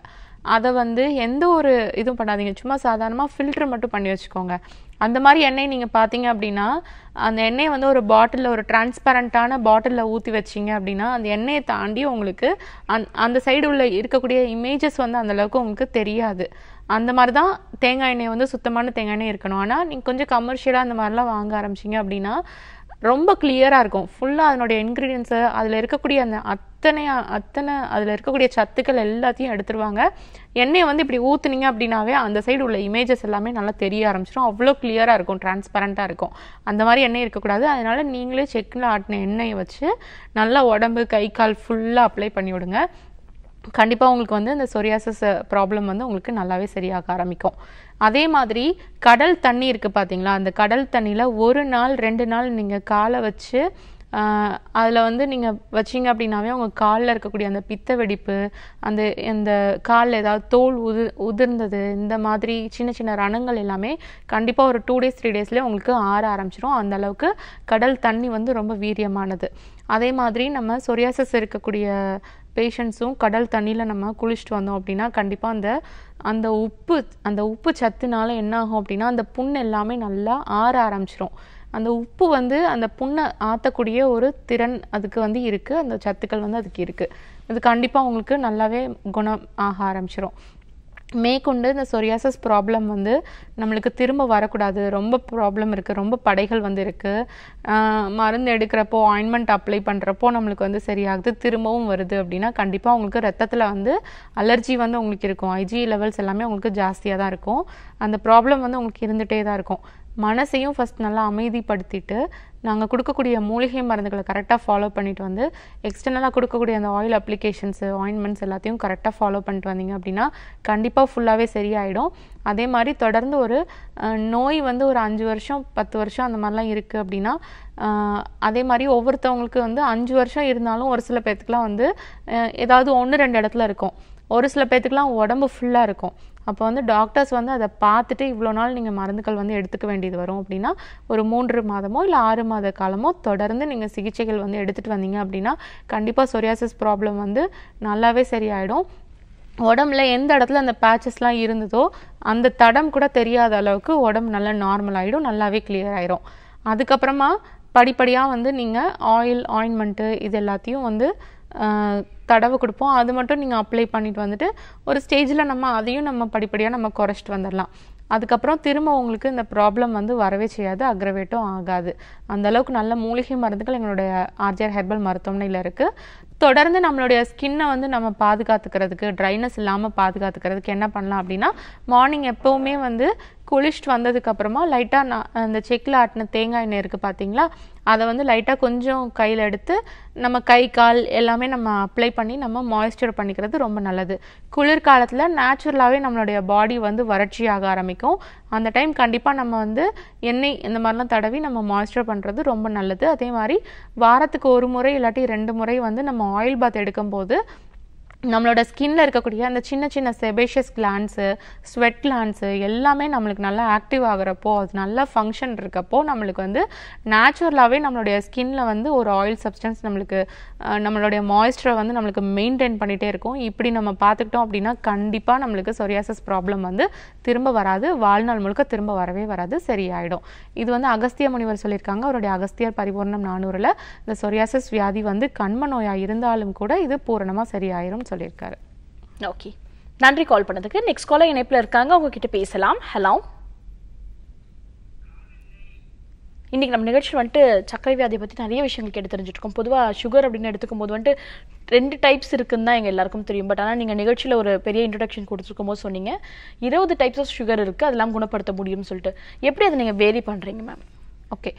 அதை வந்து எந்த ஒரு இதுவும் பண்ணாதீங்க சும்மா சாதாரணமாக ஃபில்ட்ரு மட்டும் பண்ணி வச்சுக்கோங்க அந்த மாதிரி எண்ணெய் நீங்கள் பார்த்தீங்க அப்படின்னா அந்த எண்ணெயை வந்து ஒரு பாட்டிலில் ஒரு டிரான்ஸ்பரண்ட்டான பாட்டிலில் ஊற்றி வச்சிங்க அப்படின்னா அந்த எண்ணெயை தாண்டி உங்களுக்கு அந் அந்த சைடு உள்ள இருக்கக்கூடிய இமேஜஸ் வந்து அந்தளவுக்கு உங்களுக்கு தெரியாது அந்த மாதிரி தான் தேங்காய் எண்ணெய் வந்து சுத்தமான தேங்காய் எண்ணெய் இருக்கணும் ஆனால் நீங்கள் கொஞ்சம் கமர்ஷியலாக அந்த மாதிரிலாம் வாங்க ஆரம்பிச்சிங்க அப்படின்னா ரொம்ப கிளியராக இருக்கும் ஃபுல்லாக அதனுடைய இன்க்ரீடியன்ஸு அதில் இருக்கக்கூடிய அந்த அத்தனை அத்தனை அதில் இருக்கக்கூடிய சத்துக்கள் எல்லாத்தையும் எடுத்துருவாங்க எண்ணெயை வந்து இப்படி ஊற்றுனீங்க அப்படின்னாவே அந்த சைடு உள்ள இமேஜஸ் எல்லாமே நல்லா தெரிய ஆரம்பிச்சிடும் அவ்வளோ கிளியராக இருக்கும் டிரான்ஸ்பரண்ட்டாக இருக்கும் அந்த மாதிரி எண்ணெய் இருக்கக்கூடாது அதனால் நீங்களே செக்கில் ஆட்டின எண்ணெயை வச்சு நல்லா உடம்பு கை கால் ஃபுல்லாக அப்ளை பண்ணி விடுங்க கண்டிப்பாக உங்களுக்கு வந்து இந்த சொரியாசஸ் ப்ராப்ளம் வந்து உங்களுக்கு நல்லாவே சரியாக ஆரம்பிக்கும் அதே மாதிரி கடல் தண்ணி இருக்குது பார்த்தீங்களா அந்த கடல் தண்ணியில் ஒரு நாள் ரெண்டு நாள் நீங்கள் காலை வச்சு அதில் வந்து நீங்கள் வச்சிங்க அப்படின்னாவே உங்கள் காலில் இருக்கக்கூடிய அந்த பித்த வெடிப்பு அந்த இந்த காலில் ஏதாவது தோல் உது உதிர்ந்தது இந்த மாதிரி சின்ன சின்ன ரணங்கள் எல்லாமே கண்டிப்பாக ஒரு டூ டேஸ் த்ரீ டேஸ்லேயே உங்களுக்கு ஆற ஆரம்பிச்சிடும் அந்த அளவுக்கு கடல் தண்ணி வந்து ரொம்ப வீரியமானது அதே மாதிரி நம்ம சொரியாசஸ் இருக்கக்கூடிய பேஷண்ட்ஸும் கடல் தண்ணியில் நம்ம குளிச்சுட்டு வந்தோம் அப்படின்னா கண்டிப்பாக அந்த அந்த உப்பு அந்த உப்பு சத்துனால என்ன ஆகும் அப்படின்னா அந்த புண் எல்லாமே நல்லா ஆற ஆரம்பிச்சிரும் அந்த உப்பு வந்து அந்த புண்ணை ஆற்றக்கூடிய ஒரு திறன் அதுக்கு வந்து இருக்குது அந்த சத்துக்கள் வந்து அதுக்கு இருக்குது இது கண்டிப்பாக உங்களுக்கு நல்லாவே குணம் ஆக ஆரம்பிச்சிடும் மேற்கொண்டு இந்த சொரியாசஸ் ப்ராப்ளம் வந்து நம்மளுக்கு திரும்ப வரக்கூடாது ரொம்ப ப்ராப்ளம் இருக்குது ரொம்ப படைகள் வந்து இருக்குது மருந்து எடுக்கிறப்போ ஆயின்மெண்ட் அப்ளை பண்ணுறப்போ நம்மளுக்கு வந்து சரியாகுது திரும்பவும் வருது அப்படின்னா கண்டிப்பாக உங்களுக்கு ரத்தத்தில் வந்து அலர்ஜி வந்து உங்களுக்கு இருக்கும் ஐஜி லெவல்ஸ் எல்லாமே உங்களுக்கு ஜாஸ்தியாக தான் இருக்கும் அந்த ப்ராப்ளம் வந்து உங்களுக்கு இருந்துகிட்டே தான் இருக்கும் மனசையும் ஃபஸ்ட் நல்லா அமைதிப்படுத்திட்டு நாங்கள் கொடுக்கக்கூடிய மூலிகை மருந்துகளை கரெக்டாக ஃபாலோ பண்ணிட்டு வந்து எக்ஸ்டர்னலாக கொடுக்கக்கூடிய அந்த ஆயில் அப்ளிகேஷன்ஸு ஆயின்மெண்ட்ஸ் எல்லாத்தையும் கரெக்டாக ஃபாலோ பண்ணிட்டு வந்தீங்க அப்படின்னா கண்டிப்பாக ஃபுல்லாகவே சரியாயிடும் அதே மாதிரி தொடர்ந்து ஒரு நோய் வந்து ஒரு அஞ்சு வருஷம் பத்து வருஷம் அந்த மாதிரிலாம் இருக்குது அப்படின்னா அதே மாதிரி ஒவ்வொருத்தவங்களுக்கு வந்து அஞ்சு வருஷம் இருந்தாலும் ஒரு சில பேர்த்துக்குலாம் வந்து ஏதாவது ஒன்று ரெண்டு இடத்துல இருக்கும் ஒரு சில பேர்த்துக்குலாம் உடம்பு ஃபுல்லாக இருக்கும் அப்போ வந்து டாக்டர்ஸ் வந்து அதை பார்த்துட்டு இவ்வளோ நாள் நீங்கள் மருந்துகள் வந்து எடுத்துக்க வேண்டியது வரும் அப்படின்னா ஒரு மூன்று மாதமோ இல்லை ஆறு மாத காலமோ தொடர்ந்து நீங்கள் சிகிச்சைகள் வந்து எடுத்துகிட்டு வந்தீங்க அப்படின்னா கண்டிப்பாக சொரியாசிஸ் ப்ராப்ளம் வந்து நல்லாவே சரியாயிடும் உடம்புல எந்த இடத்துல அந்த பேச்சஸ்லாம் இருந்ததோ அந்த தடம் கூட தெரியாத அளவுக்கு உடம்பு நல்லா நார்மல் ஆகிடும் நல்லாவே கிளியர் ஆகிடும் அதுக்கப்புறமா படிப்படியாக வந்து நீங்கள் ஆயில் ஆயின்மெண்ட்டு இது எல்லாத்தையும் வந்து தடவை கொடுப்போம் அது மட்டும் நீங்கள் அப்ளை பண்ணிட்டு வந்துட்டு ஒரு ஸ்டேஜில் நம்ம அதையும் நம்ம படிப்படியாக நம்ம குறைச்சிட்டு வந்துடலாம் அதுக்கப்புறம் திரும்ப உங்களுக்கு இந்த ப்ராப்ளம் வந்து வரவே செய்யாது அக்ரவேட்டும் ஆகாது அந்தளவுக்கு நல்ல மூலிகை மருந்துகள் எங்களுடைய ஆர்ஜிஆர் ஹெர்பல் மருத்துவமனையில் இருக்குது தொடர்ந்து நம்மளுடைய ஸ்கின்னை வந்து நம்ம பாதுகாத்துக்கிறதுக்கு ட்ரைனஸ் இல்லாமல் பாதுகாத்துக்கிறதுக்கு என்ன பண்ணலாம் அப்படின்னா மார்னிங் எப்போவுமே வந்து குளிச்சுட்டு வந்ததுக்கப்புறமா லைட்டாக நான் அந்த செக்கில் ஆட்டின தேங்காய் எண்ணெய் இருக்குது பார்த்தீங்களா அதை வந்து லைட்டாக கொஞ்சம் கையில் எடுத்து நம்ம கை கால் எல்லாமே நம்ம அப்ளை பண்ணி நம்ம மாய்ஸ்சர் பண்ணிக்கிறது ரொம்ப நல்லது குளிர்காலத்தில் நேச்சுரலாகவே நம்மளுடைய பாடி வந்து வறட்சியாக ஆரம்பிக்கும் அந்த டைம் கண்டிப்பாக நம்ம வந்து எண்ணெய் இந்த மாதிரிலாம் தடவி நம்ம மாய்ஸ்சர் பண்ணுறது ரொம்ப நல்லது அதே மாதிரி வாரத்துக்கு ஒரு முறை இல்லாட்டி ரெண்டு முறை வந்து நம்ம ஆயில் பாத் எடுக்கும்போது நம்மளோட ஸ்கின்ல இருக்கக்கூடிய அந்த சின்ன சின்ன செபேஷியஸ் கிளான்ஸு ஸ்வெட் கிளான்ஸு எல்லாமே நம்மளுக்கு நல்லா ஆக்டிவ் ஆகிறப்போ அது நல்லா ஃபங்க்ஷன் இருக்கப்போ நம்மளுக்கு வந்து நேச்சுரலாகவே நம்மளுடைய ஸ்கின்ல வந்து ஒரு ஆயில் சப்ஸ்டன்ஸ் நம்மளுக்கு நம்மளுடைய மாய்ஸ்டரை வந்து நம்மளுக்கு மெயின்டைன் பண்ணிகிட்டே இருக்கும் இப்படி நம்ம பார்த்துக்கிட்டோம் அப்படின்னா கண்டிப்பாக நம்மளுக்கு சொரியாசஸ் ப்ராப்ளம் வந்து திரும்ப வராது வாழ்நாள் முழுக்க திரும்ப வரவே வராது சரியாயிடும் இது வந்து அகஸ்திய முனிவர் சொல்லியிருக்காங்க அவருடைய அகஸ்தியர் பரிபூர்ணம் நானூறில் இந்த சொரியாசஸ் வியாதி வந்து கண்ம நோயாக இருந்தாலும் கூட இது பூரணமாக சரியாயிரும் சொல்லி சொல்லியிருக்காரு ஓகே நன்றி கால் பண்ணதுக்கு நெக்ஸ்ட் காலர் இணைப்பில் இருக்காங்க உங்ககிட்ட பேசலாம் ஹலோ இன்றைக்கி நம்ம நிகழ்ச்சி வந்துட்டு சக்கரை வியாதியை பற்றி நிறைய விஷயங்கள் கேட்டு தெரிஞ்சிட்ருக்கோம் பொதுவாக சுகர் அப்படின்னு எடுத்துக்கும் போது வந்துட்டு ரெண்டு டைப்ஸ் இருக்குன்னு தான் எங்கள் எல்லாருக்கும் தெரியும் பட் ஆனால் நீங்கள் நிகழ்ச்சியில் ஒரு பெரிய இன்ட்ரடக்ஷன் கொடுத்துருக்கும் போது சொன்னீங்க இருபது டைப்ஸ் ஆஃப் சுகர் இருக்குது அதெல்லாம் குணப்படுத்த முடியும்னு சொல்லிட்டு எப்படி அதை நீங்கள் வேரி பண்ணுறீங்க மேம் ஓகே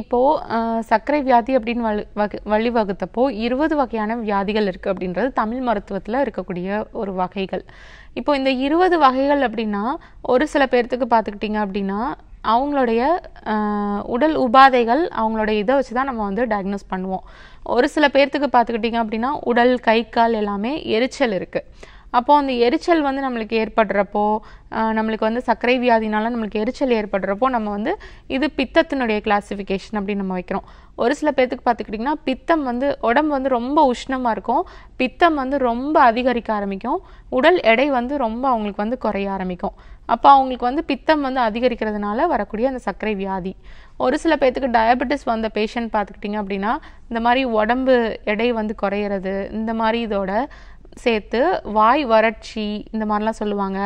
இப்போது சர்க்கரை வியாதி அப்படின்னு வழி வகு வழிவகுத்தப்போ இருபது வகையான வியாதிகள் இருக்குது அப்படின்றது தமிழ் மருத்துவத்தில் இருக்கக்கூடிய ஒரு வகைகள் இப்போ இந்த இருபது வகைகள் அப்படின்னா ஒரு சில பேர்த்துக்கு பார்த்துக்கிட்டிங்க அப்படின்னா அவங்களுடைய உடல் உபாதைகள் அவங்களுடைய இதை வச்சு தான் நம்ம வந்து டயக்னோஸ் பண்ணுவோம் ஒரு சில பேர்த்துக்கு பார்த்துக்கிட்டிங்க அப்படின்னா உடல் கை கால் எல்லாமே எரிச்சல் இருக்குது அப்போது அந்த எரிச்சல் வந்து நம்மளுக்கு ஏற்படுறப்போ நம்மளுக்கு வந்து சர்க்கரை வியாதினால நம்மளுக்கு எரிச்சல் ஏற்படுறப்போ நம்ம வந்து இது பித்தத்தினுடைய கிளாசிஃபிகேஷன் அப்படின்னு நம்ம வைக்கிறோம் ஒரு சில பேர்த்துக்கு பார்த்துக்கிட்டிங்கன்னா பித்தம் வந்து உடம்பு வந்து ரொம்ப உஷ்ணமாக இருக்கும் பித்தம் வந்து ரொம்ப அதிகரிக்க ஆரம்பிக்கும் உடல் எடை வந்து ரொம்ப அவங்களுக்கு வந்து குறைய ஆரம்பிக்கும் அப்போ அவங்களுக்கு வந்து பித்தம் வந்து அதிகரிக்கிறதுனால வரக்கூடிய அந்த சர்க்கரை வியாதி ஒரு சில பேர்த்துக்கு டயபெட்டிஸ் வந்த பேஷண்ட் பார்த்துக்கிட்டிங்க அப்படின்னா இந்த மாதிரி உடம்பு எடை வந்து குறையிறது இந்த மாதிரி இதோட சேர்த்து வாய் வறட்சி இந்த மாதிரிலாம் சொல்லுவாங்க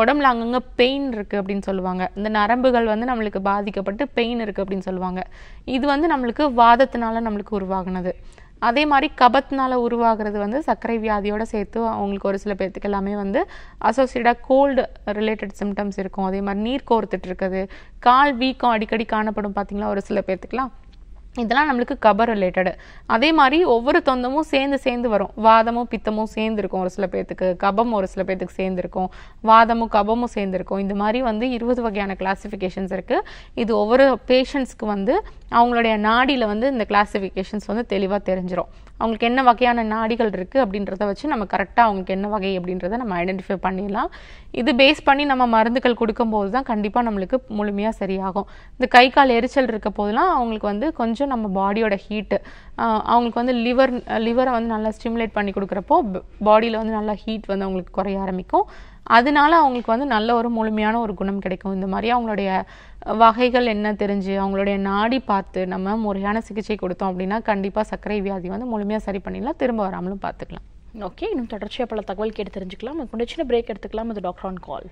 உடம்புல அங்கங்கே பெயின் இருக்குது அப்படின்னு சொல்லுவாங்க இந்த நரம்புகள் வந்து நம்மளுக்கு பாதிக்கப்பட்டு பெயின் இருக்குது அப்படின்னு சொல்லுவாங்க இது வந்து நம்மளுக்கு வாதத்தினால நம்மளுக்கு உருவாகினது அதே மாதிரி கபத்தினால உருவாகிறது வந்து சர்க்கரை வியாதியோடு சேர்த்து அவங்களுக்கு ஒரு சில பேர்த்துக்கு எல்லாமே வந்து அசோசியேட்டாக கோல்டு ரிலேட்டட் சிம்டம்ஸ் இருக்கும் அதே மாதிரி நீர் கோர்த்துட்டு இருக்குது கால் வீக்கம் அடிக்கடி காணப்படும் பார்த்தீங்களா ஒரு சில பேர்த்துக்கெல்லாம் இதெல்லாம் நம்மளுக்கு கபர் ரிலேட்டடு அதே மாதிரி ஒவ்வொரு தொந்தமும் சேர்ந்து சேர்ந்து வரும் வாதமும் பித்தமும் சேர்ந்துருக்கும் ஒரு சில பேர்த்துக்கு கபம் ஒரு சில பேர்த்துக்கு சேர்ந்துருக்கும் வாதமும் கபமும் சேர்ந்துருக்கும் இந்த மாதிரி வந்து இருபது வகையான கிளாஸிஃபிகேஷன்ஸ் இருக்குது இது ஒவ்வொரு பேஷண்ட்ஸ்க்கு வந்து அவங்களுடைய நாடியில் வந்து இந்த கிளாஸிஃபிகேஷன்ஸ் வந்து தெளிவாக தெரிஞ்சிடும் அவங்களுக்கு என்ன வகையான நாடிகள் இருக்குது அப்படின்றத வச்சு நம்ம கரெக்டாக அவங்களுக்கு என்ன வகை அப்படின்றத நம்ம ஐடென்டிஃபை பண்ணிடலாம் இது பேஸ் பண்ணி நம்ம மருந்துகள் கொடுக்கும்போது தான் கண்டிப்பாக நம்மளுக்கு முழுமையாக சரியாகும் இந்த கை கால் எரிச்சல் இருக்க போதெல்லாம் அவங்களுக்கு வந்து கொஞ்சம் நம்ம பாடியோட ஹீட்டு அவங்களுக்கு வந்து லிவர் லிவரை வந்து நல்லா ஸ்டிமுலேட் பண்ணி கொடுக்குறப்போ பாடியில் வந்து நல்லா ஹீட் வந்து அவங்களுக்கு குறைய ஆரம்பிக்கும் அதனால அவங்களுக்கு வந்து நல்ல ஒரு முழுமையான ஒரு குணம் கிடைக்கும் இந்த மாதிரி அவங்களுடைய வகைகள் என்ன தெரிஞ்சு அவங்களுடைய நாடி பார்த்து நம்ம முறையான சிகிச்சை கொடுத்தோம் அப்படின்னா கண்டிப்பாக சர்க்கரை வியாதி வந்து முழுமையாக சரி பண்ணிடலாம் திரும்ப வராமலும் பார்த்துக்கலாம் ஓகே இன்னும் தொடர்ச்சியாக பல தகவல் கேட்டு தெரிஞ்சுக்கலாம் கொஞ்சம் சின்ன பிரேக் எடுத்துக்கலாம் அது டாக்டர் ஆன் கால்